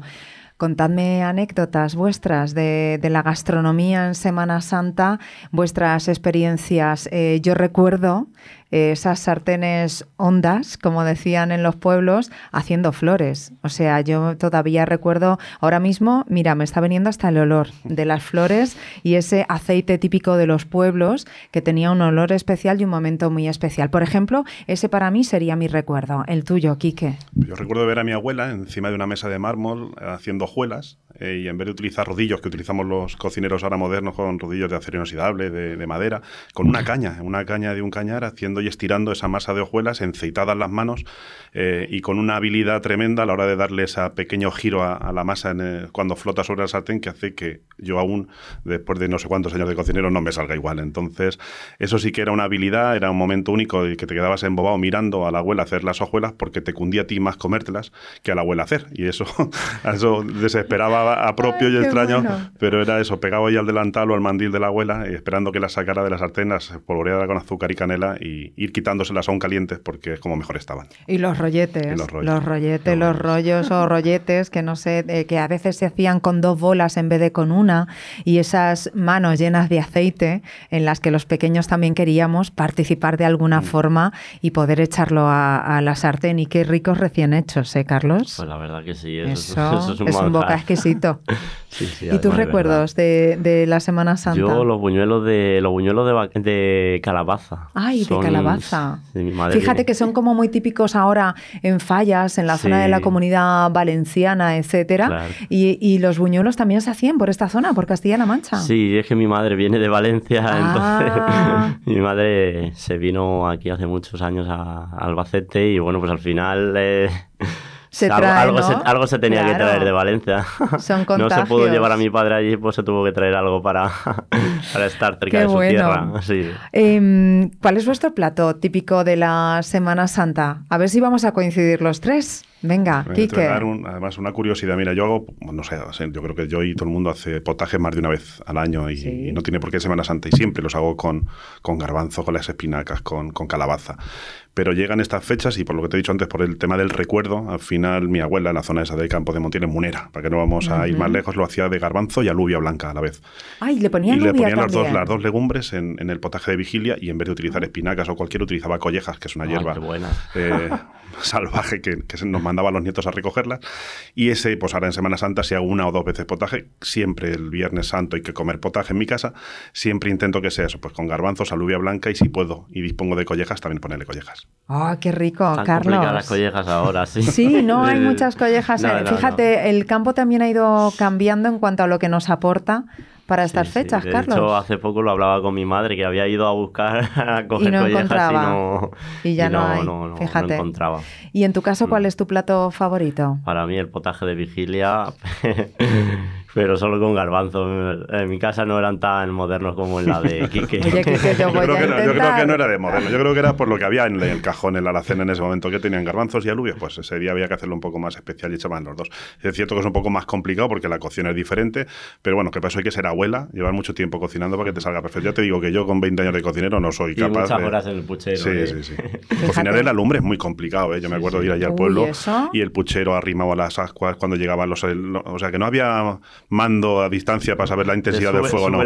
Contadme anécdotas vuestras de, la gastronomía en Semana Santa, vuestras experiencias. Eh, yo recuerdo esas sartenes hondas, como decían en los pueblos, haciendo flores. O sea, yo todavía recuerdo, ahora mismo, mira, me está veniendo hasta el olor de las flores y ese aceite típico de los pueblos que tenía un olor especial y un momento muy especial. Por ejemplo, ese para mí sería mi recuerdo, el tuyo, Quique. Yo recuerdo ver a mi abuela encima de una mesa de mármol eh, haciendo hojuelas eh, y en vez de utilizar rodillos que utilizamos los cocineros ahora modernos con rodillos de acero inoxidable, de, de madera, con una caña, una caña de un cañar haciendo estirando esa masa de hojuelas, enceitadas las manos eh, y con una habilidad tremenda a la hora de darle ese pequeño giro a, la masa cuando flota sobre la sartén que hace que yo aún, después de no sé cuántos años de cocinero, no me salga igual. Entonces, eso sí que era una habilidad, era un momento único y que te quedabas embobado mirando a la abuela hacer las hojuelas porque te cundía a ti más comértelas que a la abuela hacer. Y eso, eso desesperaba a propio y extraño, pero era eso, pegado ahí al delantal o al mandil de la abuela, eh, esperando que la sacara de la sartén, las espolvoreara con azúcar y canela y ir quitándoselas aún calientes porque es como mejor estaban. Y los rolletes, los, rollos, rolletes, los, rollos o rolletes que no sé, eh, que a veces se hacían con dos bolas en vez de con una y esas manos llenas de aceite en las que los pequeños también queríamos participar de alguna mm. forma y poder echarlo a, la sartén. Y qué ricos recién hechos, ¿eh, Carlos? Pues la verdad que sí, eso, es un, es un boca exquisito. ¿Y tus recuerdos de, la Semana Santa? Yo los buñuelos de los buñuelos de, calabaza. Ay, de calabaza. Fíjate que son como muy típicos ahora en Fallas, en la zona de la Comunidad Valenciana, etcétera. Y, los buñuelos también se hacían por esta zona, por Castilla-La Mancha. Sí, es que mi madre viene de Valencia, ah. entonces mi madre se vino aquí hace muchos años a, Albacete y bueno, pues al final. Eh, algo, algo, se, algo, se, tenía que traer de Valencia. Son No se pudo llevar a mi padre allí, pues se tuvo que traer algo para, para estar cerca de su tierra. Sí. Em, ¿Cuál es vuestro plato típico de la Semana Santa? A ver si vamos a coincidir los tres. Venga, Kike. además, una curiosidad. Mira, yo hago, no sé, yo creo que yo y todo el mundo hace potajes más de una vez al año y, no tiene por qué Semana Santa y siempre los hago con, con garbanzo, con las espinacas, con, con calabaza. Pero llegan estas fechas y por lo que te he dicho antes, por el tema del recuerdo, al final mi abuela en la zona esa de Campo de Montiel, en Munera, para que no vamos a ir más lejos, lo hacía de garbanzo y alubia blanca a la vez. Ay, le ponían, y le ponían las, dos, las, dos, legumbres en, el potaje de vigilia y en vez de utilizar espinacas o cualquier utilizaba collejas, que es una hierba. Qué buena. Eh, salvaje que, nos mandaban los nietos a recogerlas. Y ese, pues ahora en Semana Santa, si hago una o dos veces potaje, siempre el Viernes Santo hay que comer potaje en mi casa, siempre intento que sea eso, pues con garbanzos, alubia blanca y si puedo y dispongo de collejas, también ponerle collejas. ¡Ah, qué rico, Carlos! las collejas ahora, sí. no hay muchas collejas. Eh, fíjate, el campo también ha ido cambiando en cuanto a lo que nos aporta para estas fechas, Carlos. De hace poco lo hablaba con mi madre, que había ido a buscar a coger y no Y, no, ya no, encontraba. ¿Y en tu caso cuál mm. es tu plato favorito? Para mí el potaje de vigilia pero solo con garbanzos. En mi casa no eran tan modernos como en la de Quique. yo, creo que no, era de moderno, yo creo que era por lo que había en el cajón, en la alacena en ese momento, que tenían garbanzos y alubios. Pues ese día había que hacerlo un poco más especial y echaban los dos. Es cierto que es un poco más complicado porque la cocina es diferente, pero bueno, que pasó hay que ser abuela, llevar mucho tiempo cocinando para que te salga perfecto. Ya te digo que yo con 20 años de cocinero no soy capaz. Y de... en el puchero. Sí, ¿eh? sí, sí. Cocinar en la lumbre es muy complicado, ¿eh? Yo me acuerdo de ir allá al pueblo ¿Y, el puchero arrimado a las ascuas cuando llegaban los. O sea, que no había mando a distancia para saber la intensidad del fuego. No.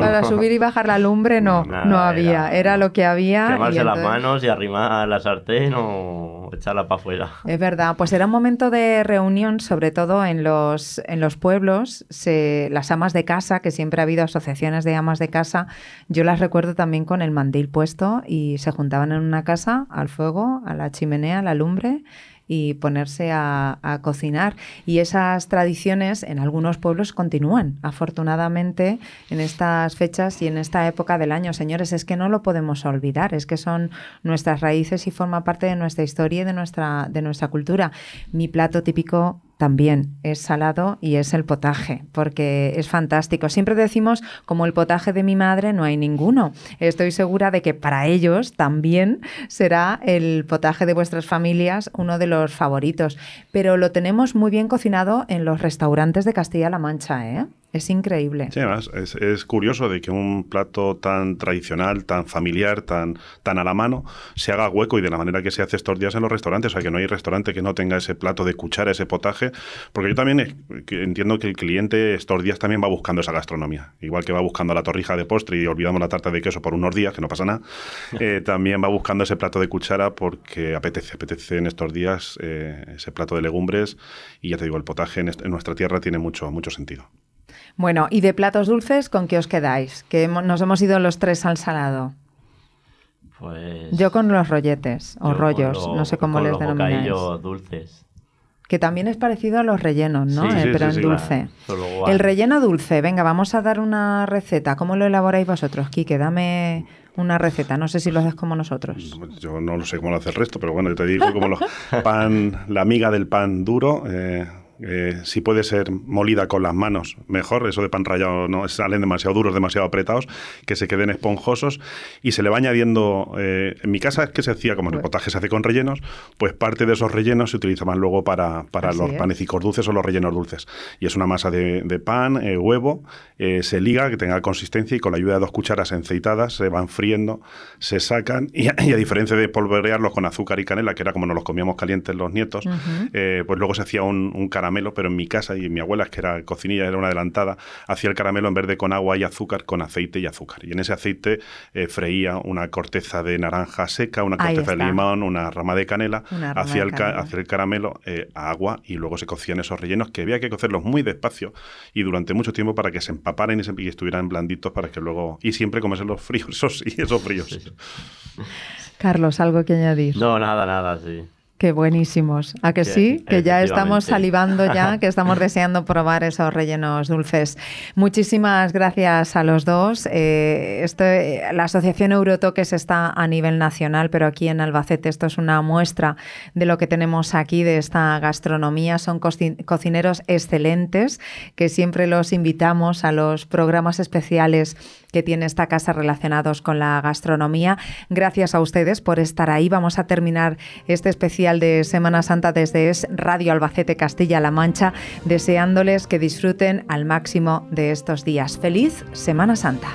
Para subir y bajar la lumbre no, no había. Era, lo que había. Quemarse las manos y arrimar la sartén o echarla para afuera. Es verdad. Pues era un momento de reunión, sobre todo en los, en los pueblos. las amas de casa, que siempre ha habido asociaciones de amas de casa, yo las recuerdo también con el mandil puesto y se juntaban en una casa al fuego, a la chimenea, a la lumbre y ponerse a, cocinar. Y esas tradiciones en algunos pueblos continúan, afortunadamente, en estas fechas y en esta época del año. Señores, es que no lo podemos olvidar, es que son nuestras raíces y forma parte de nuestra historia y de nuestra, de nuestra cultura. Mi plato típico también es salado y es el potaje, porque es fantástico. Siempre decimos, como el potaje de mi madre no hay ninguno. Estoy segura de que para ellos también será el potaje de vuestras familias uno de los favoritos. Pero lo tenemos muy bien cocinado en los restaurantes de Castilla-La Mancha, ¿eh? Es increíble. Sí, además, es, curioso de que un plato tan tradicional, tan familiar, tan, tan a la mano, se haga hueco y de la manera que se hace estos días en los restaurantes. O sea, que no hay restaurante que no tenga ese plato de cuchara, ese potaje. Porque yo también entiendo que el cliente estos días también va buscando esa gastronomía. Igual que va buscando la torrija de postre y olvidamos la tarta de queso por unos días, que no pasa nada, eh, también va buscando ese plato de cuchara porque apetece. Apetece en estos días eh, ese plato de legumbres y ya te digo, el potaje en, nuestra tierra tiene mucho, mucho sentido. Bueno, y de platos dulces, ¿con qué os quedáis? Que nos hemos ido los tres al salado. Pues... Yo con los rolletes o rollos, no sé cómo les les los dulces. Que también es parecido a los rellenos, ¿no? Eh, pero en dulce. El relleno dulce, venga, vamos a dar una receta. ¿Cómo lo elaboráis vosotros, Quique? Dame una receta. No sé si lo haces como nosotros. Yo no lo sé cómo lo hace el resto, pero bueno, yo te digo como pan, la amiga del pan duro, eh, eh, si puede ser molida con las manos, mejor. Eso de pan rallado no salen demasiado duros, demasiado apretados, que se queden esponjosos. Y se le va añadiendo. Eh, en mi casa es que se hacía, como el pues potaje se hace con rellenos, pues parte de esos rellenos se utilizaban luego para, para los panecicos dulces o los rellenos dulces. Y es una masa de, pan, eh, huevo, se liga, que tenga consistencia y con la ayuda de dos cucharas enceitadas se van friendo, se sacan. Y, a diferencia de polverearlos con azúcar y canela, que era como nos los comíamos calientes los nietos, pues luego se hacía un, un caramelo pero en mi casa y en mi abuela, que era cocinilla, era una adelantada, hacía el caramelo en verde con agua y azúcar, con aceite y azúcar. Y en ese aceite eh, freía una corteza de naranja seca, una corteza de limón, una rama de canela, hacía, el caramelo eh, agua y luego se cocían esos rellenos que había que cocerlos muy despacio y durante mucho tiempo para que se empaparan y, estuvieran blanditos para que luego... Y siempre comerse los fríos, esos esos fríos. Carlos, ¿algo que añadir? No, nada, nada, sí. Qué buenísimos. ¿A que sí? que ya estamos salivando ya, que estamos deseando probar esos rellenos dulces. Muchísimas gracias a los dos. Eh, eh, la Asociación Eurotoques está a nivel nacional, pero aquí en Albacete esto es una muestra de lo que tenemos aquí, de esta gastronomía. Son cocineros excelentes que siempre los invitamos a los programas especiales que tiene esta casa relacionados con la gastronomía. Gracias a ustedes por estar ahí. Vamos a terminar este especial de Semana Santa desde Radio Albacete Castilla-La Mancha, deseándoles que disfruten al máximo de estos días. Feliz Semana Santa.